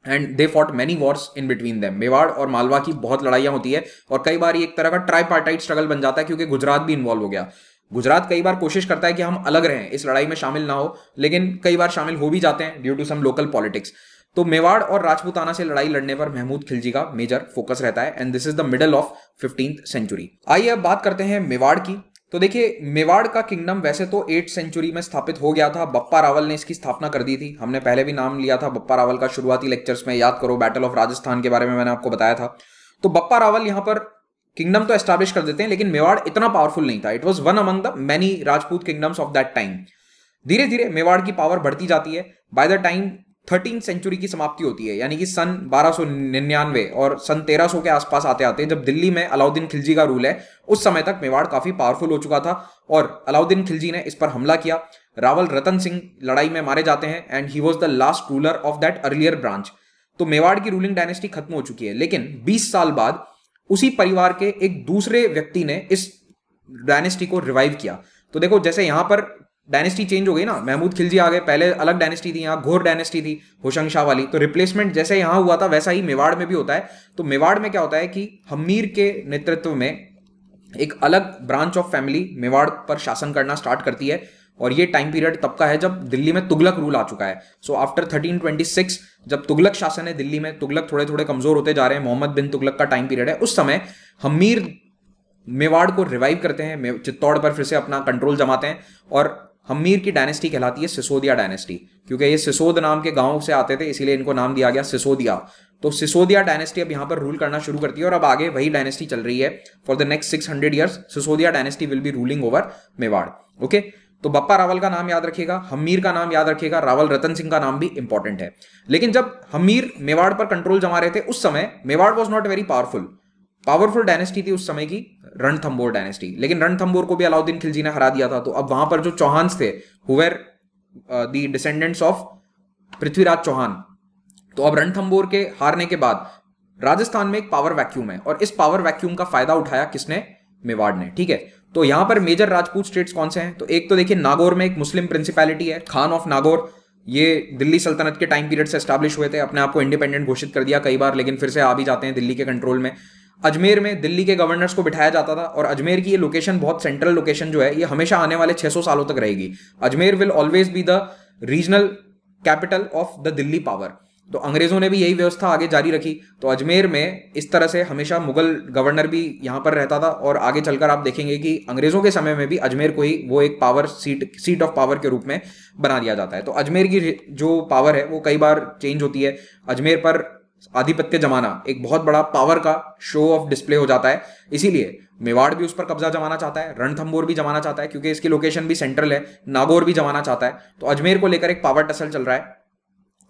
and they fought many wars in between them Mewar और मालवा की बहुत लड़ाइयां होती है और कई बार ये एक तरह का ट्राई स्ट्रगल बन जाता है क्योंकि गुजरात भी इन्वॉल्व हो गया गुजरात कई बार कोशिश करता है कि हम अलग रहें इस लड़ाई में शामिल ना हो लेकिन कई बार शामिल हो भी जाते हैं due to some local politics तो मेवाड़ और राजपूताना से लड़ाई लड़ने पर महमूद खिलजी का मेजर फोकस रहता है and this is the middle of fifteen century आइए अब बात करते हैं मेवाड़ की तो देखिए मेवाड़ का किंगडम वैसे तो एट सेंचुरी में स्थापित हो गया था बप्पा रावल ने इसकी स्थापना कर दी थी हमने पहले भी नाम लिया था बप्पा रावल का शुरुआती लेक्चर्स में याद करो बैटल ऑफ राजस्थान के बारे में मैंने आपको बताया था तो बप्पा रावल यहां पर किंगडम तो एस्टैब्लिश कर देते हैं लेकिन मेवाड़ इतना पावरफुल नहीं था it was one among the many Rajput kingdoms of that time धीरे धीरे मेवाड़ की पावर बढ़ती जाती है by the time thirteen century की समाप्ति होती है यानी कि सन बारह और सन तेरह के आसपास आते आते जब दिल्ली में अलाउद्दीन खिलजी का रूल है उस समय तक मेवाड़ काफी पावरफुल हो चुका था और अलाउद्दीन खिलजी ने इस पर हमला किया रावल रतन सिंह लड़ाई में मारे जाते हैं and he was the last ruler of that earlier branch तो मेवाड़ की रूलिंग डायनेस्टी खत्म हो चुकी है लेकिन 20 साल बाद उसी परिवार के एक दूसरे व्यक्ति ने इस डायनेस्टी को रिवाइव किया तो देखो जैसे यहां पर डायनेस्टी चेंज हो गई ना महमूद खिलजी आ गए पहले अलग डायनेस्टी थी यहाँ घोर डायनेस्टी थी होशंग शाह वाली तो रिप्लेसमेंट जैसे यहाँ हुआ था वैसा ही मेवाड़ में भी होता है तो मेवाड़ में क्या होता है कि हमीर के नेतृत्व में एक अलग ब्रांच ऑफ फैमिली मेवाड़ पर शासन करना स्टार्ट करती है और ये टाइम पीरियड तब का है जब दिल्ली में तुगलक रूल आ चुका है सो आफ्टर 1326 जब तुगलक शासन है दिल्ली में तुगलक थोड़े थोड़े कमजोर होते जा रहे हैं मोहम्मद बिन तुगलक का टाइम पीरियड है उस समय हमीर मेवाड़ को रिवाइव करते हैं चित्तौड़ पर फिर से अपना कंट्रोल जमाते हैं और हमीर की डायनेस्टी कहलाती है सिसोदिया डायनेस्टी क्योंकि ये सिसोद नाम के गांव से आते थे इसीलिए इनको नाम दिया गया सिसोदिया तो सिसोदिया डायनेस्टी अब यहां पर रूल करना शुरू करती है और अब आगे वही डायनेस्टी चल रही है for the next six hundred year Sisodia dynasty will be ruling over Mewar okay तो बप्पा रावल का नाम याद रखेगा हमीर का नाम याद रखेगा रावल रतन सिंह का नाम भी इंपॉर्टेंट है लेकिन जब हमीर मेवाड़ पर कंट्रोल जमा रहे थे उस समय Mewar was not very powerful powerful dynasty थी उस समय की रणथम्बोर डायनेस्टी लेकिन रणथम्बोर को भी अलाउद्दीन खिलजी ने हरा दिया था तो अब वहां पर जो चौहान्स थे whoever the descendants of Prithviraj Chauhan तो अब रणथम्बोर के हारने के बाद राजस्थान में एक पावर वैक्यूम है और इस पावर वैक्यूम का फायदा उठाया किसने मेवाड़ ने ठीक है तो यहां पर मेजर राजपूत स्टेट्स कौन से हैं तो एक तो देखिए नागौर में एक मुस्लिम प्रिंसिपैलिटी है खान ऑफ नागौर ये दिल्ली सल्तनत के टाइम पीरियड से एस्टैब्लिश हुए थे अपने आप को इंडिपेंडेंट घोषित कर दिया कई बार लेकिन फिर से आ भी जाते हैं दिल्ली के कंट्रोल में अजमेर में दिल्ली के गवर्नर्स को बिठाया जाता था और अजमेर की ये लोकेशन बहुत सेंट्रल लोकेशन जो है ये हमेशा आने वाले 600 सालों तक रहेगी Ajmer will always be the regional capital of the Delhi power तो अंग्रेजों ने भी यही व्यवस्था आगे जारी रखी तो अजमेर में इस तरह से हमेशा मुगल गवर्नर भी यहाँ पर रहता था और आगे चलकर आप देखेंगे कि अंग्रेजों के समय में भी अजमेर को ही वो एक power seat seat of power के रूप में बना दिया जाता है तो अजमेर की जो पावर है वो कई बार चेंज होती है अजमेर पर आधिपत्य जमाना एक बहुत बड़ा पावर का शो ऑफ डिस्प्ले हो जाता है इसीलिए मेवाड़ भी उस पर कब्जा जमाना चाहता है रणथम्बोर भी जमाना चाहता है क्योंकि इसकी लोकेशन भी सेंट्रल है नागौर भी जमाना चाहता है तो अजमेर को लेकर एक पावर टसल चल रहा है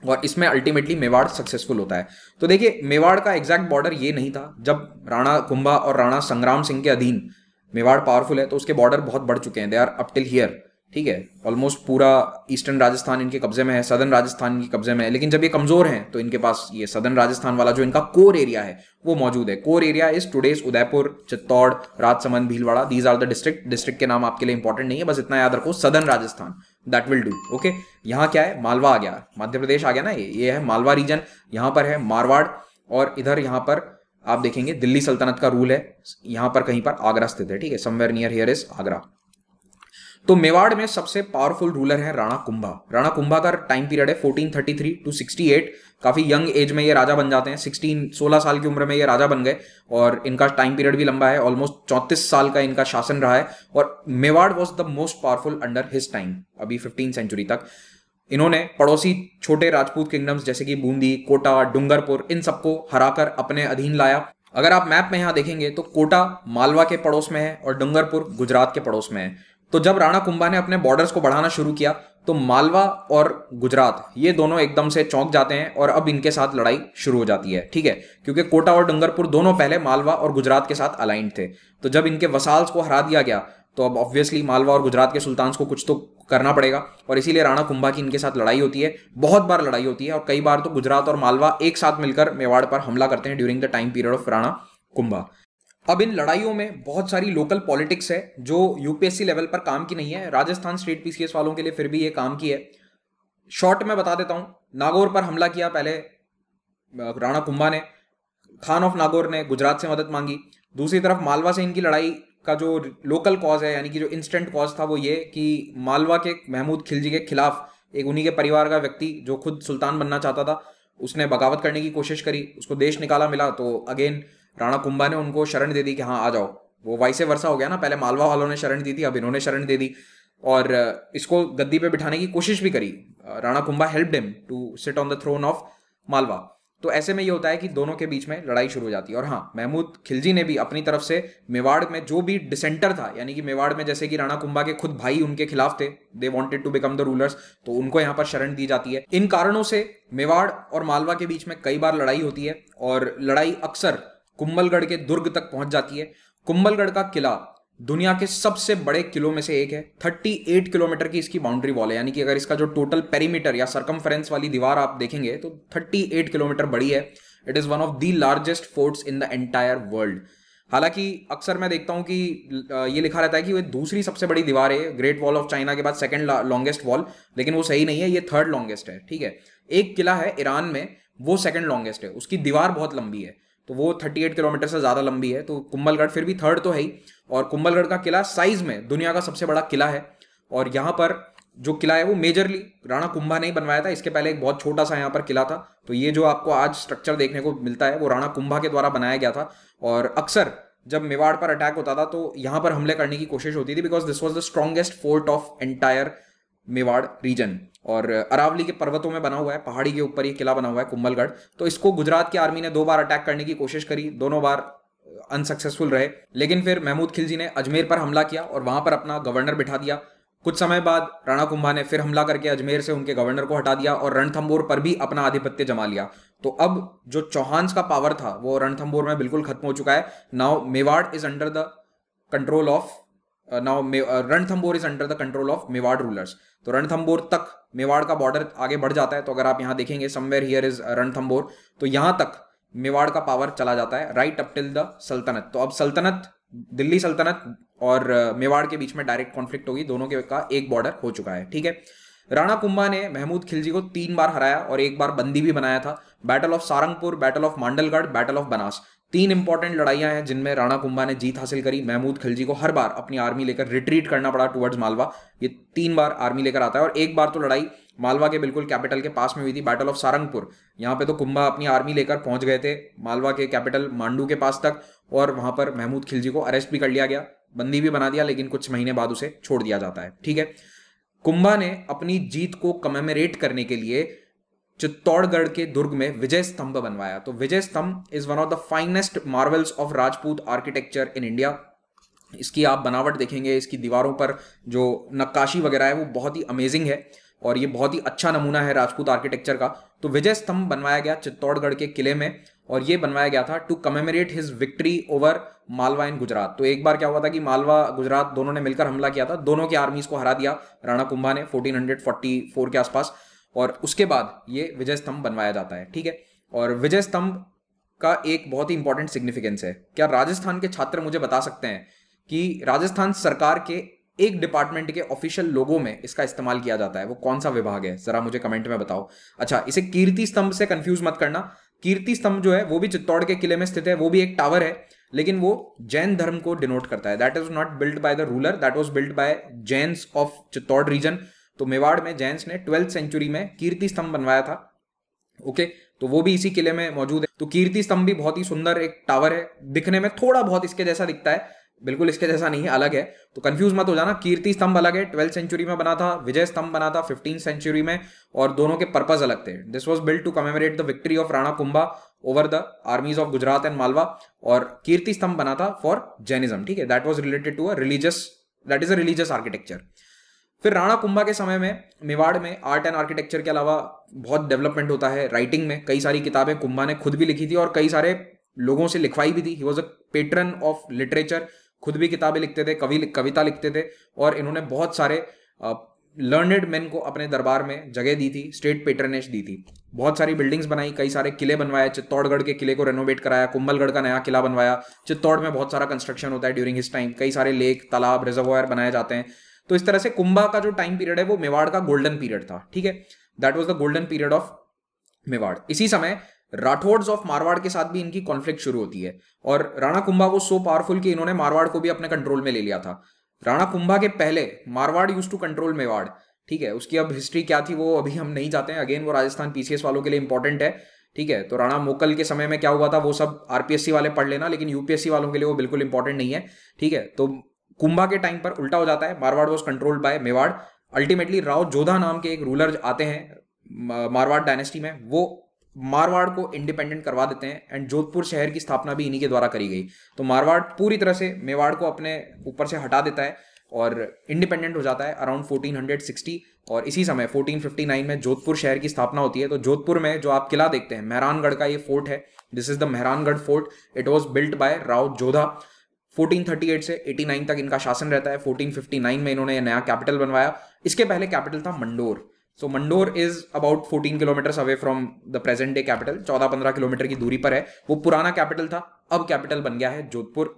और इसमें अल्टीमेटली मेवाड़ सक्सेसफुल होता है तो देखिए मेवाड़ का एग्जैक्ट बॉर्डर ये नहीं था जब राणा कुंभा और राणा संग्राम सिंह के अधीन मेवाड़ पावरफुल है तो उसके बॉर्डर बहुत बढ़ चुके हैं they are up till here ठीक है ऑलमोस्ट पूरा ईस्टर्न राजस्थान इनके कब्जे में है सदर्न राजस्थान इनके कब्जे में है लेकिन जब ये कमजोर हैं तो इनके पास ये सदर्न राजस्थान वाला जो इनका कोर एरिया है वो मौजूद है core area is today's Udaipur Chittor Rajsamand Bhilwara these are the district district के नाम आपके लिए इंपॉर्टेंट नहीं है बस इतना याद रखो southern Rajasthan that will do okay यहाँ क्या है मालवा आ गया मध्य प्रदेश आ गया ना ये ये है मालवा रीजन यहाँ पर है मारवाड़ और इधर यहाँ पर आप देखेंगे दिल्ली सल्तनत का रूल है यहाँ पर कहीं पर आगरा स्थित है ठीक है somewhere near here is Agra तो मेवाड़ में सबसे पावरफुल रूलर है राणा कुंभा राणा कुंभा का टाइम पीरियड है fourteen thirty three to sixty eight काफी यंग एज में ये राजा बन जाते हैं सिक्सटीन सोलह साल की उम्र में ये राजा बन गए और इनका टाइम पीरियड भी लंबा है ऑलमोस्ट चौंतीस साल का इनका शासन रहा है और Mewar was the most powerful under his time अभी फिफ्टीन सेंचुरी तक इन्होंने पड़ोसी छोटे राजपूत किंगडम्स जैसे कि बूंदी कोटा डूंगरपुर इन सबको हराकर अपने अधीन लाया अगर आप मैप में यहाँ देखेंगे तो कोटा मालवा के पड़ोस में है और डूंगरपुर गुजरात के पड़ोस में है तो जब राणा कुंभा ने अपने बॉर्डर्स को बढ़ाना शुरू किया तो मालवा और गुजरात ये दोनों एकदम से चौंक जाते हैं और अब इनके साथ लड़ाई शुरू हो जाती है ठीक है क्योंकि कोटा और डूंगरपुर दोनों पहले मालवा और गुजरात के साथ अलाइंट थे तो जब इनके वसाल्स को हरा दिया गया तो अब ऑब्वियसली मालवा और गुजरात के सुल्तान को कुछ तो करना पड़ेगा और इसीलिए राणा कुंभा की इनके साथ लड़ाई होती है बहुत बार लड़ाई होती है और कई बार तो गुजरात और मालवा एक साथ मिलकर मेवाड़ पर हमला करते हैं during the time period of Rana Kumbha अब इन लड़ाइयों में बहुत सारी लोकल पॉलिटिक्स है जो यूपीएससी लेवल पर काम की नहीं है राजस्थान स्टेट पीसीएस वालों के लिए फिर भी ये काम की है शॉर्ट में बता देता हूँ नागौर पर हमला किया पहले राणा कुंभा ने खान ऑफ नागौर ने गुजरात से मदद मांगी दूसरी तरफ मालवा से इनकी लड़ाई का जो लोकल कॉज है यानी कि जो इंस्टेंट कॉज था वो ये कि मालवा के महमूद खिलजी के खिलाफ एक उन्हीं के परिवार का व्यक्ति जो खुद सुल्तान बनना चाहता था उसने बगावत करने की कोशिश करी उसको देश निकाला मिला तो अगेन राणा कुंभा ने उनको शरण दे दी कि हाँ आ जाओ वो वाइसे वर्षा हो गया ना पहले मालवा वालों ने शरण दी थी अब इन्होंने शरण दे दी और इसको गद्दी पे बिठाने की कोशिश भी करी Rana Kumbha help them to sit on the throne of Malwa तो ऐसे में ये होता है कि दोनों के बीच में लड़ाई शुरू हो जाती है और हाँ महमूद खिलजी ने भी अपनी तरफ से मेवाड़ में जो भी डिसेंटर था यानी कि मेवाड़ में जैसे कि राणा कुंभा के खुद भाई उनके खिलाफ थे they wanted to become the rulers तो उनको यहाँ पर शरण दी जाती है इन कारणों से मेवाड़ और मालवा के बीच में कई बार लड़ाई होती है और लड़ाई अक्सर कुंभलगढ़ के दुर्ग तक पहुंच जाती है कुंभलगढ़ का किला दुनिया के सबसे बड़े किलों में से एक है 38 किलोमीटर की इसकी बाउंड्री वॉल है यानी कि अगर इसका जो टोटल पेरीमीटर या सरकमफ्रेंस वाली दीवार आप देखेंगे तो 38 किलोमीटर बड़ी है it is one of the largest forts in the entire world हालांकि अक्सर मैं देखता हूं कि ये लिखा रहता है कि वह दूसरी सबसे बड़ी दीवार है ग्रेट वॉल ऑफ चाइना के बाद सेकंड लॉन्गेस्ट वॉल लेकिन वो सही नहीं है ये थर्ड लॉन्गेस्ट है ठीक है एक किला है ईरान में वो सेकंड लॉन्गेस्ट है उसकी दीवार बहुत लंबी है तो वो 38 किलोमीटर से ज़्यादा लंबी है तो कुंभलगढ़ फिर भी थर्ड तो है ही और कुंभलगढ़ का किला साइज में दुनिया का सबसे बड़ा किला है और यहाँ पर जो किला है वो मेजरली राणा कुंभा ने ही बनवाया था इसके पहले एक बहुत छोटा सा यहाँ पर किला था तो ये जो आपको आज स्ट्रक्चर देखने को मिलता है वो राणा कुंभा के द्वारा बनाया गया था और अक्सर जब मेवाड़ पर अटैक होता था तो यहाँ पर हमले करने की कोशिश होती थी because this was the strongest fort of entire Mewar region और अरावली के पर्वतों में बना हुआ है पहाड़ी के ऊपर ये किला बना हुआ है कुंभलगढ़ तो इसको गुजरात की आर्मी ने दो बार अटैक करने की कोशिश करी दोनों बार अनसक्सेसफुल रहे लेकिन फिर महमूद खिलजी ने अजमेर पर हमला किया और वहां पर अपना गवर्नर बिठा दिया कुछ समय बाद राणा कुंभा ने फिर हमला करके अजमेर से उनके गवर्नर को हटा दिया और रणथंबोर पर भी अपना आधिपत्य जमा लिया तो अब जो चौहान्स का पावर था वो रणथंबोर में बिल्कुल खत्म हो चुका है now Mewar is under the control of now Ranthambore is under the control of Mewar rulers तो रणथम्बोर तक मेवाड़ का बॉर्डर आगे बढ़ जाता है तो अगर आप यहां देखेंगे समवेयर हियर इज रणथंबोर तो यहां तक मेवाड़ का पावर चला जाता है राइट अप टिल द सल्तनत तो अब सल्तनत दिल्ली सल्तनत और मेवाड़ uh, के बीच में डायरेक्ट कॉन्फ्लिक्ट होगी दोनों के का एक बॉर्डर हो चुका है ठीक है राणा कुंभा ने महमूद खिलजी को तीन बार हराया और एक बार बंदी भी बनाया था battle of Sarangpur battle of Mandalgarh battle of Banas तीन इंपॉर्टेंट लड़ाइयां हैं जिनमें राणा कुंभा ने जीत हासिल करी महमूद खिलजी को हर बार अपनी आर्मी लेकर रिट्रीट करना पड़ा टुवर्ड्स मालवा ये तीन बार आर्मी लेकर आता है और एक बार तो लड़ाई मालवा के बिल्कुल कैपिटल के पास में हुई थी बैटल ऑफ सारंगपुर यहाँ पे तो कुंभा अपनी आर्मी लेकर पहुंच गए थे मालवा के कैपिटल मांडू के पास तक और वहां पर महमूद खिलजी को अरेस्ट भी कर लिया गया बंदी भी बना दिया लेकिन कुछ महीने बाद उसे छोड़ दिया जाता है ठीक है कुंभा ने अपनी जीत को कमेमोरेट करने के लिए चित्तौड़गढ़ के दुर्ग में विजय स्तंभ बनवाया तो Vijay Stambh is one of the finest marvels of Rajput architecture in India इसकी आप बनावट देखेंगे इसकी दीवारों पर जो नक्काशी वगैरह है वो बहुत ही अमेजिंग है और ये बहुत ही अच्छा नमूना है राजपूत आर्किटेक्चर का तो विजय स्तंभ बनवाया गया चित्तौड़गढ़ के किले में और ये बनवाया गया था to commemorate his victory over Malwa in Gujarat तो एक बार क्या हुआ था कि मालवा गुजरात दोनों ने मिलकर हमला किया था दोनों की आर्मीज को हरा दिया राणा कुंभा ने 1444 के आसपास और उसके बाद ये विजय स्तंभ बनवाया जाता है ठीक है और विजय स्तंभ का एक बहुत ही इंपॉर्टेंट सिग्निफिकेंस है क्या राजस्थान के छात्र मुझे बता सकते हैं कि राजस्थान सरकार के एक डिपार्टमेंट के ऑफिशियल लोगों में इसका इस्तेमाल किया जाता है वो कौन सा विभाग है जरा मुझे कमेंट में बताओ अच्छा इसे कीर्ति स्तंभ से कंफ्यूज मत करना कीर्ति स्तंभ जो है वो भी चित्तौड़ के किले में स्थित है वो भी एक टावर है लेकिन वो जैन धर्म को डिनोट करता है that is not build by the ruler that was build by Jain of Chittor region तो मेवाड़ में जैंस ने ट्वेल्थ सेंचुरी में कीर्ति स्तंभ बनवाया था ओके तो वो भी इसी किले में मौजूद है तो कीर्ति स्तंभ भी बहुत ही सुंदर एक टावर है दिखने में थोड़ा बहुत इसके जैसा दिखता है बिल्कुल इसके जैसा नहीं है अलग है तो कंफ्यूज मत हो जाना कीर्ति स्तंभ अलग है ट्वेल्थ सेंचुरी में बना था विजय स्तंभ बना था फिफ्टीन सेंचुरी में और दोनों के पर्पज अलग थे this was build to commemorate the victory of Rana Kumbha over the armies of Gujarat and Malwa और कीर्ति स्तंभ बना था फॉर जैनिज्म ठीक है that was related to a religious that is a religious architecture फिर राणा कुंभा के समय में मेवाड़ में आर्ट एंड आर्किटेक्चर के अलावा बहुत डेवलपमेंट होता है राइटिंग में कई सारी किताबें कुंभा ने खुद भी लिखी थी और कई सारे लोगों से लिखवाई भी थी he was a patron of literature खुद भी किताबें लिखते थे कवि कविता लिखते थे और इन्होंने बहुत सारे लर्नड मैन को अपने दरबार में जगह दी थी स्टेट पेटर्नेज दी थी बहुत सारी बिल्डिंग्स बनाई कई सारे किले बनवाए चित्तौड़गढ़ के किले को रेनोवेट कराया कुंभलगढ़ का नया किला बनवाया चित्तौड़ में बहुत सारा कंस्ट्रक्शन होता है ड्यूरिंग हिस टाइम कई सारे लेक तालाब रिजर्वायर बनाए जाते हैं तो इस तरह से कुंभा का जो टाइम पीरियड है वो मेवाड़ का गोल्डन पीरियड था ठीक है that was the golden period of Mewar इसी समय राठौड़ ऑफ मारवाड़ के साथ भी इनकी कॉन्फ्लिक्ट शुरू होती है और राणा कुंभा वो सो पावरफुल कि इन्होंने मारवाड़ को भी अपने कंट्रोल में ले लिया था राणा कुंभा के पहले Marwar used to control Mewar ठीक है उसकी अब हिस्ट्री क्या थी वो अभी हम नहीं जाते हैं अगेन वो राजस्थान पीसीएस वालों के लिए इंपॉर्टेंट है ठीक है तो राणा मोकल के समय में क्या हुआ था वो सब आरपीएससी वाले पढ़ लेना लेकिन यूपीएससी वालों के लिए वो बिल्कुल इंपॉर्टेंट नहीं है ठीक है तो कुंभा के टाइम पर उल्टा हो जाता है Marwar was controlled by Mewar ultimately Rao Jodha नाम के एक रूलर आते हैं मारवाड़ डायनेस्टी में वो मारवाड़ को इंडिपेंडेंट करवा देते हैं एंड जोधपुर शहर की स्थापना भी इन्हीं के द्वारा करी गई तो मारवाड़ पूरी तरह से मेवाड़ को अपने ऊपर से हटा देता है और इंडिपेंडेंट हो जाता है अराउंड 1460 और इसी समय 1459 में जोधपुर शहर की स्थापना होती है तो जोधपुर में जो आप किला देखते हैं मेहरानगढ़ का ये फोर्ट है this is the Mehrangarh fort it was built by Rao Jodha 1438 से 89 तक इनका शासन रहता है 1459 में इन्होंने नया कैपिटल बनवाया इसके पहले कैपिटल था Mandor so Mandor is about 14 kilometre away from the present day capital 14-15 kilometre की दूरी पर है वो पुराना कैपिटल था अब कैपिटल बन गया है जोधपुर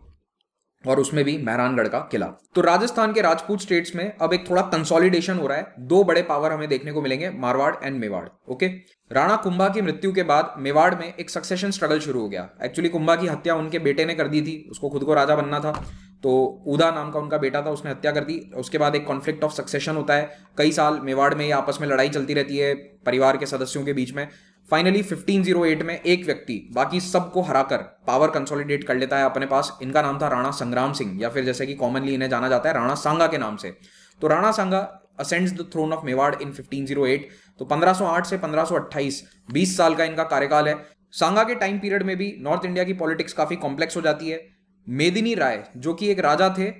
और उसमें भी मेहरानगढ़ का किला तो राजस्थान के राजपूत स्टेट्स में अब एक थोड़ा कंसोलिडेशन हो रहा है दो बड़े पावर हमें देखने को मिलेंगे मारवाड़ एंड मेवाड़ ओके राणा कुंभा की मृत्यु के बाद मेवाड़ में एक सक्सेशन स्ट्रगल शुरू हो गया एक्चुअली कुंभा की हत्या उनके बेटे ने कर दी थी उसको खुद को राजा बनना था तो उदा नाम का उनका बेटा था उसने हत्या कर दी उसके बाद एक कॉन्फ्लिक्ट ऑफ सक्सेशन होता है कई साल मेवाड़ में आपस में लड़ाई चलती रहती है परिवार के सदस्यों के बीच में फाइनली 1508 में एक व्यक्ति बाकी सबको हराकर पावर कंसोलिडेट कर लेता है अपने पास इनका नाम था राणा संग्राम सिंह या फिर जैसे कि कॉमनली इन्हें जाना जाता है राणा सांगा के नाम से तो Rana Sanga ascends the throne of Mewar in 1508 तो 1508 से 1528 20 साल का इनका कार्यकाल है सांगा के टाइम पीरियड में भी नॉर्थ इंडिया की पॉलिटिक्स काफ़ी कॉम्प्लेक्स हो जाती है मेदिनी राय जो कि एक राजा थे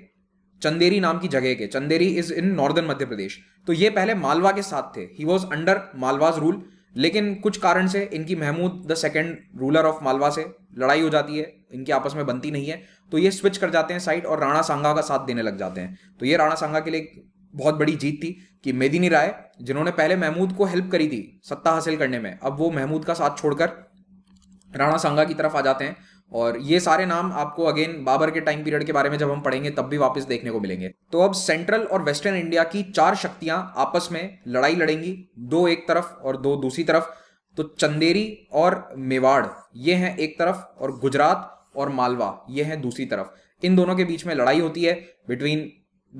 चंदेरी नाम की जगह के Chanderi is in northern Madhya Pradesh तो ये पहले मालवा के साथ थे he was under Malwa's rule लेकिन कुछ कारण से इनकी Mahmud the second ruler of Malwa से लड़ाई हो जाती है इनकी आपस में बनती नहीं है तो ये स्विच कर जाते हैं साइड और राणा सांगा का साथ देने लग जाते हैं तो ये राणा सांगा के लिए बहुत बड़ी जीत थी कि मेदिनी राय जिन्होंने पहले महमूद को हेल्प करी थी सत्ता हासिल करने में अब वो महमूद का साथ छोड़कर राणा सांगा की तरफ आ जाते हैं और ये सारे नाम आपको अगेन बाबर के टाइम पीरियड के बारे में जब हम पढ़ेंगे तब भी वापस देखने को मिलेंगे तो अब सेंट्रल और वेस्टर्न इंडिया की चार शक्तियां आपस में लड़ाई लड़ेंगी दो एक तरफ और दो दूसरी तरफ तो चंदेरी और मेवाड़ ये हैं एक तरफ और गुजरात और मालवा ये हैं दूसरी तरफ इन दोनों के बीच में लड़ाई होती है between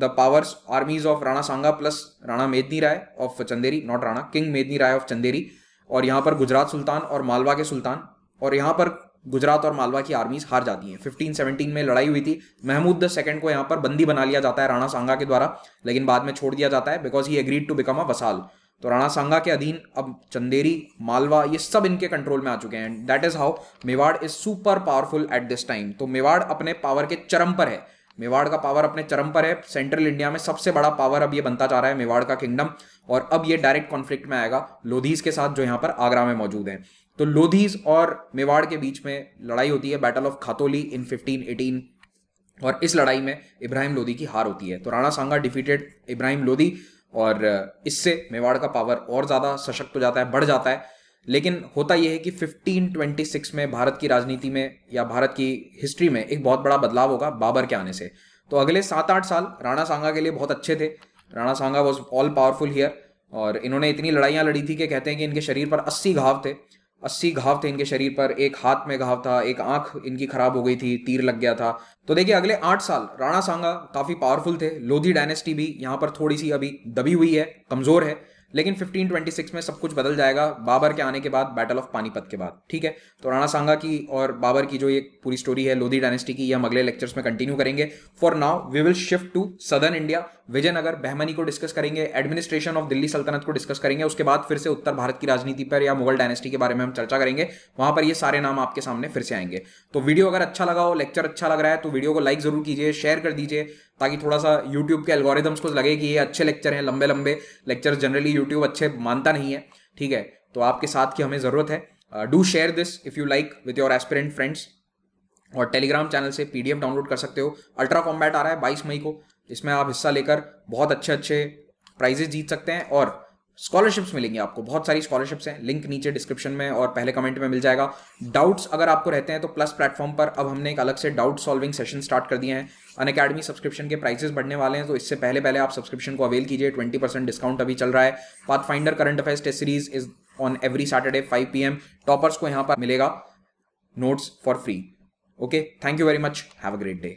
the powers armies of Rana Sanga plus Rana Medini Rai of Chanderi not Rana king Medini Rai of Chanderi और यहाँ पर गुजरात सुल्तान और मालवा के सुल्तान और यहाँ पर गुजरात और मालवा की आर्मीज हार जाती हैं 1517 में लड़ाई हुई थी महमूद द सेकंड को यहाँ पर बंदी बना लिया जाता है राणा सांगा के द्वारा लेकिन बाद में छोड़ दिया जाता है because he agreed to become a vassal तो राणा सांगा के अधीन अब चंदेरी मालवा ये सब इनके कंट्रोल में आ चुके हैं and that is how Mewar is super powerful at this time तो मेवाड़ अपने पावर के चरम पर है मेवाड़ का पावर अपने चरम पर है सेंट्रल इंडिया में सबसे बड़ा पावर अब ये बनता जा रहा है मेवाड़ का किंगडम और अब ये डायरेक्ट कॉन्फ्लिक्ट में आएगा लोधीज के साथ जो यहाँ पर आगरा में मौजूद है तो लोधीज और मेवाड़ के बीच में लड़ाई होती है battle of Khatoli in eighteen और इस लड़ाई में इब्राहिम लोधी की हार होती है तो राणा सांगा डिफीटेड इब्राहिम लोधी और इससे मेवाड़ का पावर और ज़्यादा सशक्त हो जाता है बढ़ जाता है लेकिन होता यह है कि 1526 में भारत की राजनीति में या भारत की हिस्ट्री में एक बहुत बड़ा बदलाव होगा बाबर के आने से तो अगले सात आठ साल राणा सांगा के लिए बहुत अच्छे थे Rana Sanga was all powerful here और इन्होंने इतनी लड़ाइयाँ लड़ी थी कि कहते हैं कि इनके शरीर पर अस्सी घाव थे अस्सी घाव थे इनके शरीर पर एक हाथ में घाव था एक आंख इनकी खराब हो गई थी तीर लग गया था तो देखिए अगले आठ साल राणा सांगा काफी पावरफुल थे लोधी डायनेस्टी भी यहाँ पर थोड़ी सी अभी दबी हुई है कमजोर है लेकिन 1526 में सब कुछ बदल जाएगा बाबर के आने के बाद बैटल ऑफ पानीपत के बाद ठीक है तो राणा सांगा की और बाबर की जो ये पूरी स्टोरी है लोधी डायनेस्टी की हम अगले लेक्चर्स में कंटिन्यू करेंगे for now we will shift to southern India Vijayanagar Bahmani को डिस्कस करेंगे एडमिनिस्ट्रेशन ऑफ दिल्ली सल्तनत को डिस्कस करेंगे उसके बाद फिर से उत्तर भारत की राजनीति पर या मुगल डायनेस्टी के बारे में हम चर्चा करेंगे वहां पर ये सारे नाम आपके सामने फिर से आएंगे तो वीडियो अगर अच्छा लगा हो लेक्चर अच्छा लग रहा है तो वीडियो को लाइक जरूर कीजिए शेयर कर दीजिए ताकि थोड़ा सा यूट्यूब के एल्गोरिदम्स को लगे कि ये अच्छे लेक्चर हैं लंबे लंबे लेक्चर जनरली यूट्यूब अच्छे मानता नहीं है ठीक है तो आपके साथ की हमें ज़रूरत है do share this if you like with your aspirant friends और टेलीग्राम चैनल से पीडीएफ डाउनलोड कर सकते हो अल्ट्रा कॉम्बैट आ रहा है 22 मई को इसमें आप हिस्सा लेकर बहुत अच्छे अच्छे प्राइजेस जीत सकते हैं और स्कॉलरशिप्स मिलेंगी आपको बहुत सारी स्कॉलरशिप्स हैं लिंक नीचे डिस्क्रिप्शन में और पहले कमेंट में मिल जाएगा डाउट्स अगर आपको रहते हैं तो प्लस प्लेटफॉर्म पर अब हमने एक अलग से डाउट सॉल्विंग सेशन स्टार्ट कर दिए हैं अन अकेडमी सब्सक्रिप्शन के प्राइसेस बढ़ने वाले हैं तो इससे पहले पहले आप सब्सक्रिप्शन को अवेल कीजिए ट्वेंटी परसेंट डिस्काउंट अभी चल रहा है path finder current affair test series is on every Saturday five P toppers को यहाँ पर मिलेगा notes for free okay thank you very much have a great day